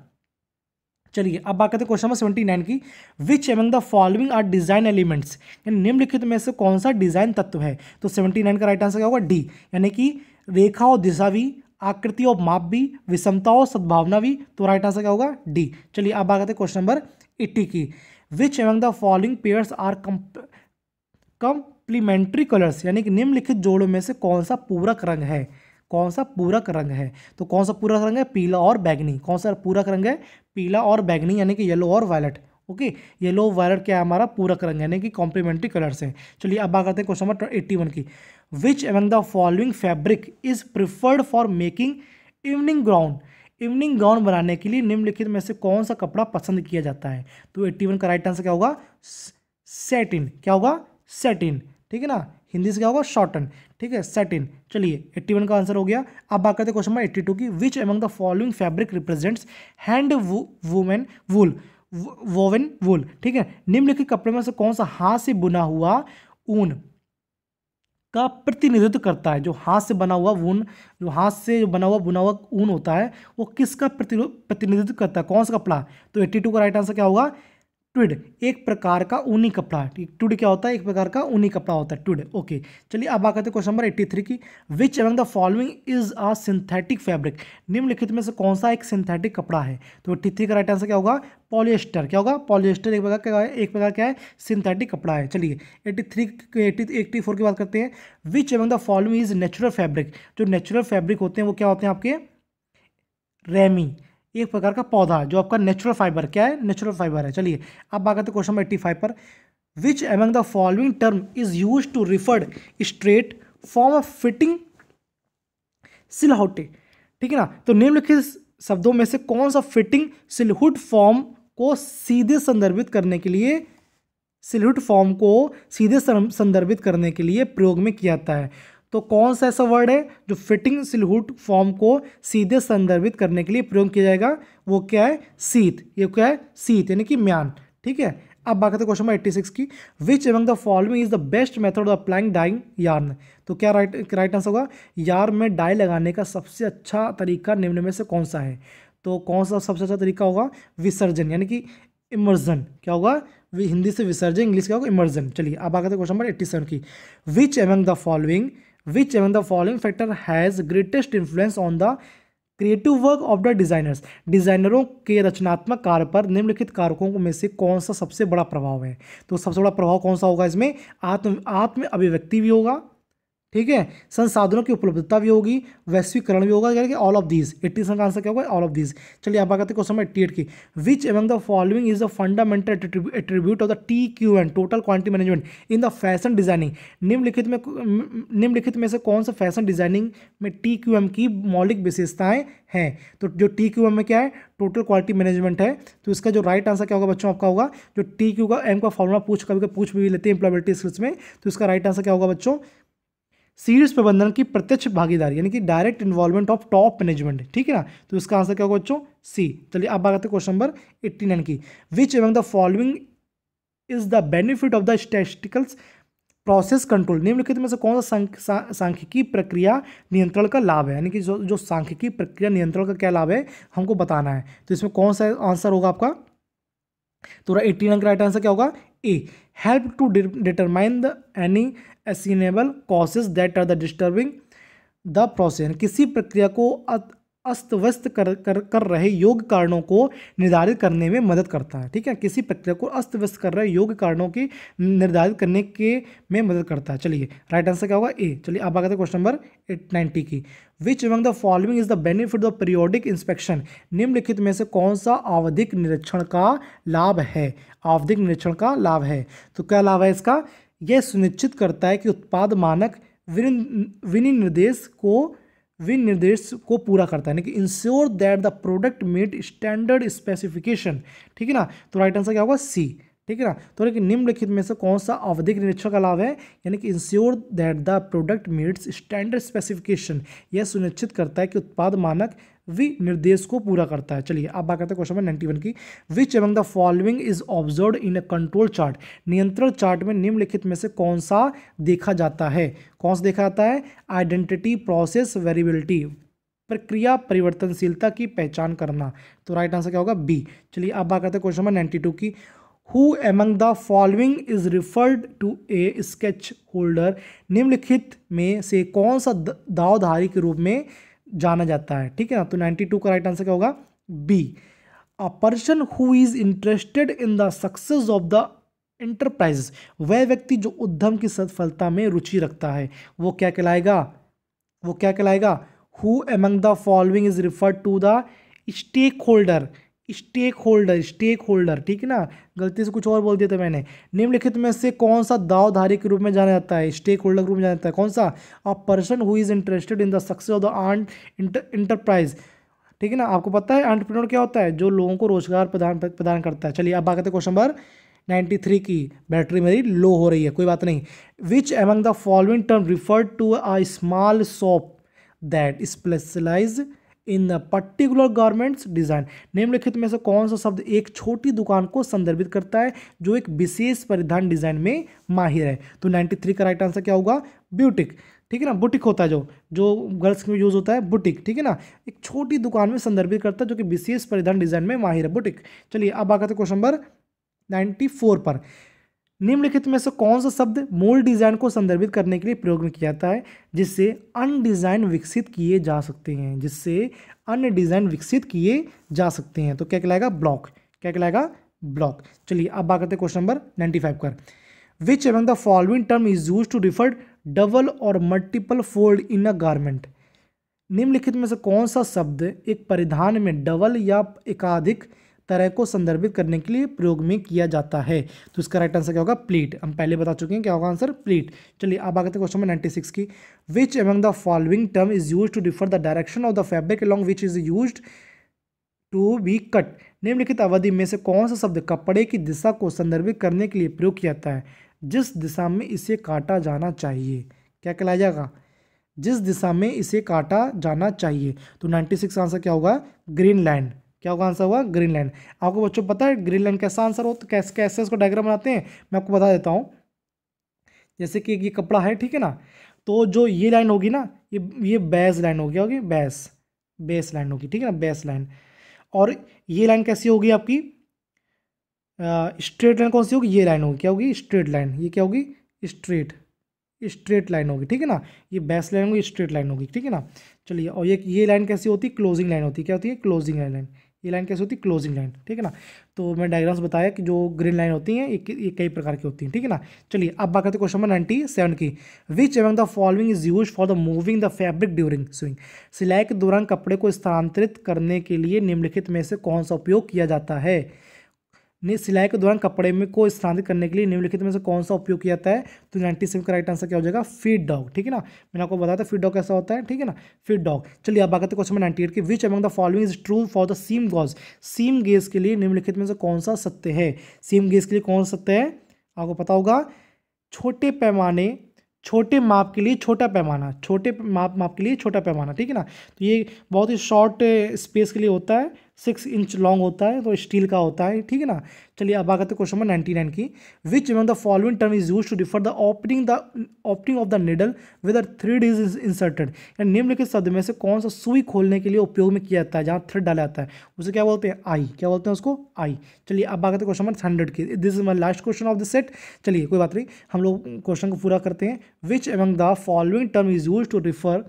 चलिए अब बात करते हैं क्वेश्चन नंबर सेवेंटी नाइन की which among the following are design elements यानी निम्नलिखित में से कौन सा डिजाइन तत्व है तो सेवेंटी नाइन का राइट आंसर क्या होगा डी यानी कि रेखा और दिशा भी आकृति और माप भी विषमता और सद्भावना भी तो राइट आंसर क्या होगा डी चलिए अब बात करते हैं क्वेश्चन नंबर एट्टी की which among the following pairs are come complementary colours यानी कि निम्नलिखित जोड़ों में से कौन सा पूरक रंग है कौन सा पूरक रंग है तो कौन सा पूरक रंग है पीला और बैगनी कौन सा पूरक रंग है पीला और बैगनी यानी कि येलो और वायलट ओके येलो वायलट क्या है हमारा पूरक रंग यानी कि कॉम्प्लीमेंट्री कलर्स हैं चलिए अब बात करते हैं क्वेश्चन नंबर एट्टी वन की which among the following fabric is preferred for making evening ground evening gown बनाने के लिए निम्नलिखित में से कौन सा कपड़ा पसंद किया जाता है तो एट्टी वन का राइट आंसर क्या होगा सेटिन क्या होगा सेटिन ठीक है ना हिंदी से क्या होगा शॉर्टन ठीक है सेट इन चलिए एट्टी वन का आंसर हो गया अब बात करते हैं क्वेश्चन नंबर एट्टी टू की which among the following fabric represents hand women wool woven wool ठीक है निम्नलिखित कपड़े में से कौन सा हाथ से बुना हुआ ऊन का प्रतिनिधित्व करता है जो हाथ से बना हुआ ऊन जो हाथ से जो बना हुआ बुना हुआ ऊन होता है वो किसका प्रतिनिधित्व करता है कौन सा कपड़ा तो एट्टी टू का राइट आंसर क्या होगा ट्विड एक प्रकार का ऊनी कपड़ा ट्विड क्या होता है एक प्रकार का ऊनी कपड़ा होता है ट्विड ओके चलिए अब आते हैं क्वेश्चन नंबर एट्टी थ्री की which among the following is a synthetic fabric निम्नलिखित में से कौन सा एक सिंथेटिक कपड़ा है तो एट्टी थ्री का राइट आंसर क्या होगा पॉलिएस्टर क्या होगा पॉलिएस्टर एक प्रकार क्या है एक प्रकार क्या है सिंथेटिक कपड़ा है चलिए eighty three eighty eighty four की बात करते हैं which among the following is natural fabric जो नेचुरल फैब्रिक होते हैं वो क्या होते हैं आपके रेमी एक प्रकार का पौधा जो आपका नेचुरल फाइबर क्या है नेचुरल फाइबर है चलिए अब आ गए क्वेश्चन नंबर एट्टी फाइव पर which among the following term is use to referred straight form of fitting silhouette ठीक है ना तो निम्नलिखित शब्दों में से कौन सा फिटिंग सिलहुट फॉर्म को सीधे संदर्भित करने के लिए सिलहुट फॉर्म को सीधे संदर्भित करने के लिए प्रयोग में किया जाता है तो कौन सा ऐसा वर्ड है जो फिटिंग सिलहुट फॉर्म को सीधे संदर्भित करने के लिए प्रयोग किया जाएगा वो क्या है सीत ये क्या है सीत यानी कि म्यान ठीक है अब बात करते क्वेश्चन नंबर एट्टी सिक्स की which among the following is the best method of applying dyeing yarn तो क्या राइट राइट आंसर होगा यार में डाई लगाने का सबसे अच्छा तरीका निम्न में से कौन सा है तो कौन सा सबसे अच्छा तरीका होगा विसर्जन यानी कि इमर्जन क्या होगा हिंदी से विसर्जन इंग्लिश क्या होगा इमर्जन चलिए अब आगे क्वेश्चन नंबर एट्टी सेवन की which among the following which among the following factor has greatest influence on the creative work of the designers डिज़ाइनरों के रचनात्मक कार्य पर निम्नलिखित कारकों में से कौन सा सबसे बड़ा प्रभाव है तो सबसे बड़ा प्रभाव कौन सा होगा इसमें आत्म आत्म अभिव्यक्ति भी होगा ठीक है संसाधनों की उपलब्धता भी होगी वैश्वीकरण भी होगा यानी कि ऑल ऑफ दीज एट्टी का आंसर क्या होगा ऑल ऑफ दीज चलिए आप आते क्वेश्चन एट्टी एट की which among the following is the fundamental attribute of the T Q N total quantity management in the fashion designing निम्नलिखित में निम्नलिखित में से कौन सा फैशन डिजाइनिंग में टी क्यू एम की मौलिक विशेषताएं हैं तो जो टी क्यू एम में क्या है टोटल क्वालिटी मैनेजमेंट है तो इसका जो राइट आंसर क्या होगा बच्चों आपका होगा जो टी क्यू का एम का फॉर्मूला पूछ कभी कभी पूछ भी लेते हैं इंप्लॉयबिलिटी स्किल्स में तो इसका राइट आंसर क्या होगा बच्चों सीरियस प्रबंधन की प्रत्यक्ष भागीदारी यानी कि direct involvement of top management ठीक है ना तो इसका आंसर क्या होगा बच्चों सी चलिए अब आते हैं क्वेश्चन नंबर एट्टी नाइन की which among the following is the benefit of the statisticals process control निम्नलिखित में से कौन सा सांख्यिकी सा, प्रक्रिया नियंत्रण का लाभ है यानी कि जो जो सांख्यिकी प्रक्रिया नियंत्रण का क्या लाभ है हमको बताना है तो इसमें कौन सा आंसर होगा आपका तो एट्टी नाइन का राइट आंसर क्या होगा A help to determine the any assignable causes that are the disturbing the process किसी प्रक्रिया को अस्त व्यस्त कर, कर कर रहे योग कारणों को निर्धारित करने में मदद करता है ठीक है किसी प्रक्रिया को अस्त व्यस्त कर रहे योग कारणों की निर्धारित करने के में मदद करता है चलिए राइट आंसर क्या होगा ए चलिए आप आगे क्वेश्चन नंबर एट नाइन्टी की which among the following is the benefit of periodic inspection निम्नलिखित में से कौन सा आवधिक निरीक्षण का लाभ है आवधिक निरीक्षण का लाभ है तो क्या लाभ है इसका यह सुनिश्चित करता है कि उत्पाद मानक विनिर्देश को विनिर्देश को पूरा करता है यानी कि ensure that the product met standard specification ठीक है ना तो राइट आंसर क्या होगा सी ठीक है ना तो लेकिन निम्नलिखित में से कौन सा अवधिक निरीक्षण का लाभ है यानी कि ensure that the product meets standard specification यह सुनिश्चित करता है कि उत्पाद मानक विनिर्देश को पूरा करता है चलिए आप बात करते हैं क्वेश्चन नंबर नाइन्टी वन की which among the following is observe in a control chart नियंत्रण चार्ट में निम्नलिखित में से कौन सा देखा जाता है कौन सा देखा जाता है आइडेंटिटी प्रोसेस वेरिबिलिटी प्रक्रिया परिवर्तनशीलता की पहचान करना तो राइट आंसर क्या होगा बी चलिए आप बात करते हैं क्वेश्चन नंबर नाइन्टी टू की who among the following is referred to a sketch holder निम्नलिखित में से कौन सा दावधारी के रूप में जाना जाता है ठीक है ना तो नाइन्टी टू का राइट आंसर क्या होगा B a person who is interested in the success of the enterprise वह व्यक्ति जो उद्यम की सफलता में रुचि रखता है वो क्या कहलाएगा वो क्या कहलाएगा who among the following is referred to the stakeholder stakeholder stakeholder ठीक है ना गलती से कुछ और बोल दिया था मैंने निम्नलिखित में से कौन सा दावधारी के रूप में जाना जाता है स्टेक होल्डर के रूप में जाना जाता है कौन सा a person who is interested in the success of the aunt enterprise ठीक है ना आपको पता है एंटरप्रेन्योर क्या होता है जो लोगों को रोजगार प्रदान प्रदान करता है चलिए अब बात करते हैं क्वेश्चन नंबर नाइन्टी थ्री की बैटरी मेरी लो हो रही है कोई बात नहीं which among the following term referred to a small shop that specialize in particular garments design निम्नलिखित में से कौन सा शब्द एक छोटी दुकान को संदर्भित करता है जो एक विशेष परिधान डिज़ाइन में माहिर है तो 93 का राइट आंसर क्या होगा ब्यूटिक ठीक है ना बुटिक होता है जो जो गर्ल्स में यूज़ होता है बुटिक ठीक है ना एक छोटी दुकान में संदर्भित करता है जो कि विशेष परिधान डिज़ाइन में माहिर है बुटिक चलिए अब आ गए क्वेश्चन नंबर नाइन्टी फोर पर निम्नलिखित में से कौन सा शब्द मूल डिज़ाइन को संदर्भित करने के लिए प्रयोग में किया जाता है जिससे अन्य डिज़ाइन विकसित किए जा सकते हैं जिससे अन्य डिज़ाइन विकसित किए जा सकते हैं तो क्या कहलाएगा ब्लॉक क्या कहलाएगा ब्लॉक चलिए अब बात करते हैं क्वेश्चन नंबर नाइन्टी फाइव कर which among the following term is use to refer double और multiple fold in a garment निम्नलिखित में से कौन सा शब्द एक परिधान में डबल या एकाधिक तरह को संदर्भित करने के लिए प्रयोग में किया जाता है तो इसका राइट आंसर क्या होगा प्लीट हम पहले बता चुके हैं क्या होगा आंसर प्लीट चलिए अब आगे क्वेश्चन नंबर नाइन्टी सिक्स की which among the following term is use to differ the direction of the fabric along which is use to be cut निम्नलिखित अवधि में से कौन सा शब्द कपड़े की दिशा को संदर्भित करने के लिए प्रयोग किया जाता है जिस दिशा में इसे काटा जाना चाहिए क्या कहलाया जाएगा जिस दिशा में इसे काटा जाना चाहिए तो 96 का आंसर क्या होगा ग्रीनलैंड क्या होगा आंसर होगा ग्रीनलैंड आपको बच्चों पता है ग्रीनलैंड कैसा आंसर हो तो कैसे कैसे उसको डायग्राम बनाते हैं मैं आपको बता देता हूँ जैसे कि ये कपड़ा है ठीक है ना तो जो ये लाइन होगी ना ये ये बेस लाइन होगी होगी बेस बेस लाइन होगी ठीक है ना बेस लाइन और ये लाइन कैसी होगी आपकी स्ट्रेट लाइन कौन सी होगी ये लाइन होगी क्या होगी स्ट्रेट लाइन ये क्या होगी स्ट्रेट स्ट्रेट लाइन होगी ठीक है ना ये बेस लाइन होगी स्ट्रेट लाइन होगी ठीक है ना चलिए और ये ये लाइन कैसी होती है क्लोजिंग लाइन होती है क्या होती है क्लोजिंग लाइन ये लाइन कैसी होती है क्लोजिंग लाइन ठीक है ना तो मैं डायग्राम्स बताया कि जो ग्रीन लाइन होती हैं ये कई प्रकार की होती हैं ठीक है ना चलिए अब बात करते क्वेश्चन नंबर नाइनटी सेवन की which among the following is use for the moving the fabric during swing सिलाई के दौरान कपड़े को स्थानांतरित करने के लिए निम्नलिखित में से कौन सा उपयोग किया जाता है नहीं सिलाई के दौरान कपड़े में को स्थानांतरित करने के लिए निम्नलिखित में से कौन सा उपयोग किया जाता है तो नाइन्टी सेवन का राइट आंसर क्या हो जाएगा फीड डॉग ठीक है ना मैंने आपको बताया था फीड डॉग कैसा होता है ठीक है ना फीड डॉग चलिए आप बात क्वेश्चन नाइन्टी एट के which among the following is true for the seam gauge seam gauge के लिए निम्नलिखित में से कौन सा सत्य है सीम गेज के लिए कौन सा सत्य है आपको पता होगा छोटे पैमाने छोटे माप के लिए छोटा पैमाना छोटे माप माप के लिए छोटा पैमाना ठीक है ना तो ये बहुत ही शॉर्ट स्पेस के लिए होता है सिक्स इंच लॉन्ग होता है तो स्टील का होता है ठीक है ना चलिए अब आ गए क्वेश्चन नंबर नाइनटी नाइन की which among the following term is use to refer the opening the opening of the needle with thread is inserted या निम्नलिखित शब्द में से कौन सा सुई खोलने के लिए उपयोग में किया जाता है जहाँ थ्रेड डाला जाता है उसे क्या बोलते हैं आई क्या बोलते हैं उसको आई चलिए अब आ गए क्वेश्चन नंबर हंड्रेड की this is my last question of the set चलिए कोई बात नहीं हम लोग क्वेश्चन को पूरा करते हैं which among the following term is use to refer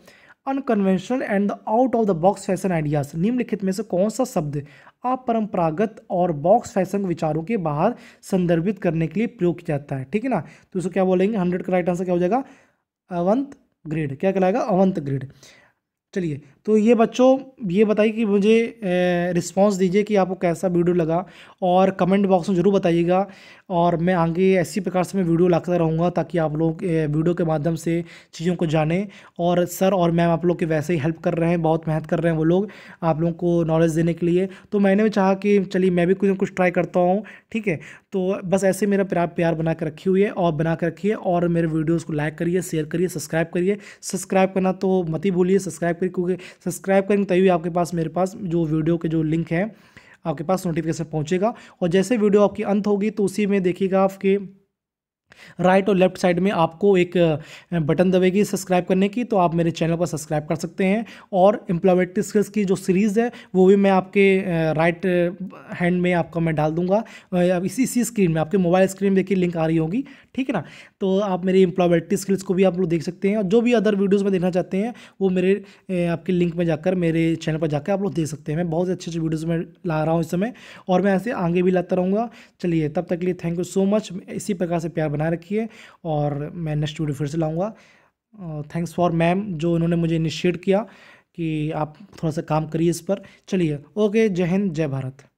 unconventional and the out of the box fashion ideas निम्नलिखित में से कौन सा शब्द अपरंपरागत और बॉक्स फैशन विचारों के बाहर संदर्भित करने के लिए प्रयोग किया जाता है ठीक है ना तो उसको क्या बोलेंगे हंड्रेड का राइट आंसर क्या हो जाएगा अवंत ग्रेड क्या कहलाएगा अवंत ग्रेड चलिए तो ये बच्चों ये बताइए कि मुझे रिस्पांस दीजिए कि आपको कैसा वीडियो लगा और कमेंट बॉक्स में ज़रूर बताइएगा और मैं आगे ऐसी प्रकार से मैं वीडियो लाता रहूँगा ताकि आप लोग वीडियो के माध्यम से चीज़ों को जानें और सर और मैम आप लोग के वैसे ही हेल्प कर रहे हैं बहुत मेहनत कर रहे हैं वो लोग आप लोगों को नॉलेज देने के लिए तो मैंने भी चाहा कि चलिए मैं भी कुछ ना कुछ ट्राई करता हूँ ठीक है तो बस ऐसे मेरा प्यार प्यार बना के रखी हुई है और बना के रखिए और मेरे वीडियोज़ को लाइक करिए शेयर करिए सब्सक्राइब करिए सब्सक्राइब करना तो मत ही भूलिए सब्सक्राइब करिए क्योंकि सब्सक्राइब करेंगे तभी आपके पास मेरे पास जो वीडियो के जो लिंक है आपके पास नोटिफिकेशन पहुँचेगा और जैसे वीडियो आपकी अंत होगी तो उसी में देखिएगा आपके राइट और लेफ्ट साइड में आपको एक बटन दबेगी सब्सक्राइब करने की तो आप मेरे चैनल पर सब्सक्राइब कर सकते हैं और एम्प्लॉयमेंट स्किल्स की जो सीरीज़ है वो भी मैं आपके राइट हैंड में आपका मैं डाल दूंगा इसी इसी स्क्रीन में आपके मोबाइल स्क्रीन में देखिए लिंक आ रही होगी ठीक है ना तो आप मेरी एम्प्लॉयमेंट स्किल्स को भी आप लोग देख सकते हैं और जो भी अदर वीडियोज़ में देखना चाहते हैं वो मेरे आपके लिंक में जाकर मेरे चैनल पर जाकर आप लोग देख सकते हैं मैं बहुत अच्छे अच्छे वीडियोज़ में ला रहा हूँ इस समय और मैं ऐसे आगे भी लाता रहूँगा चलिए तब तक के लिए थैंक यू सो मच इसी प्रकार से प्यार बनाए बनाए रखिए और मैं नेक्स्ट वीडियो फिर से लाऊंगा थैंक्स फॉर मैम जो इन्होंने मुझे इनिशिएट किया कि आप थोड़ा सा काम करिए इस पर चलिए ओके जय हिंद जय भारत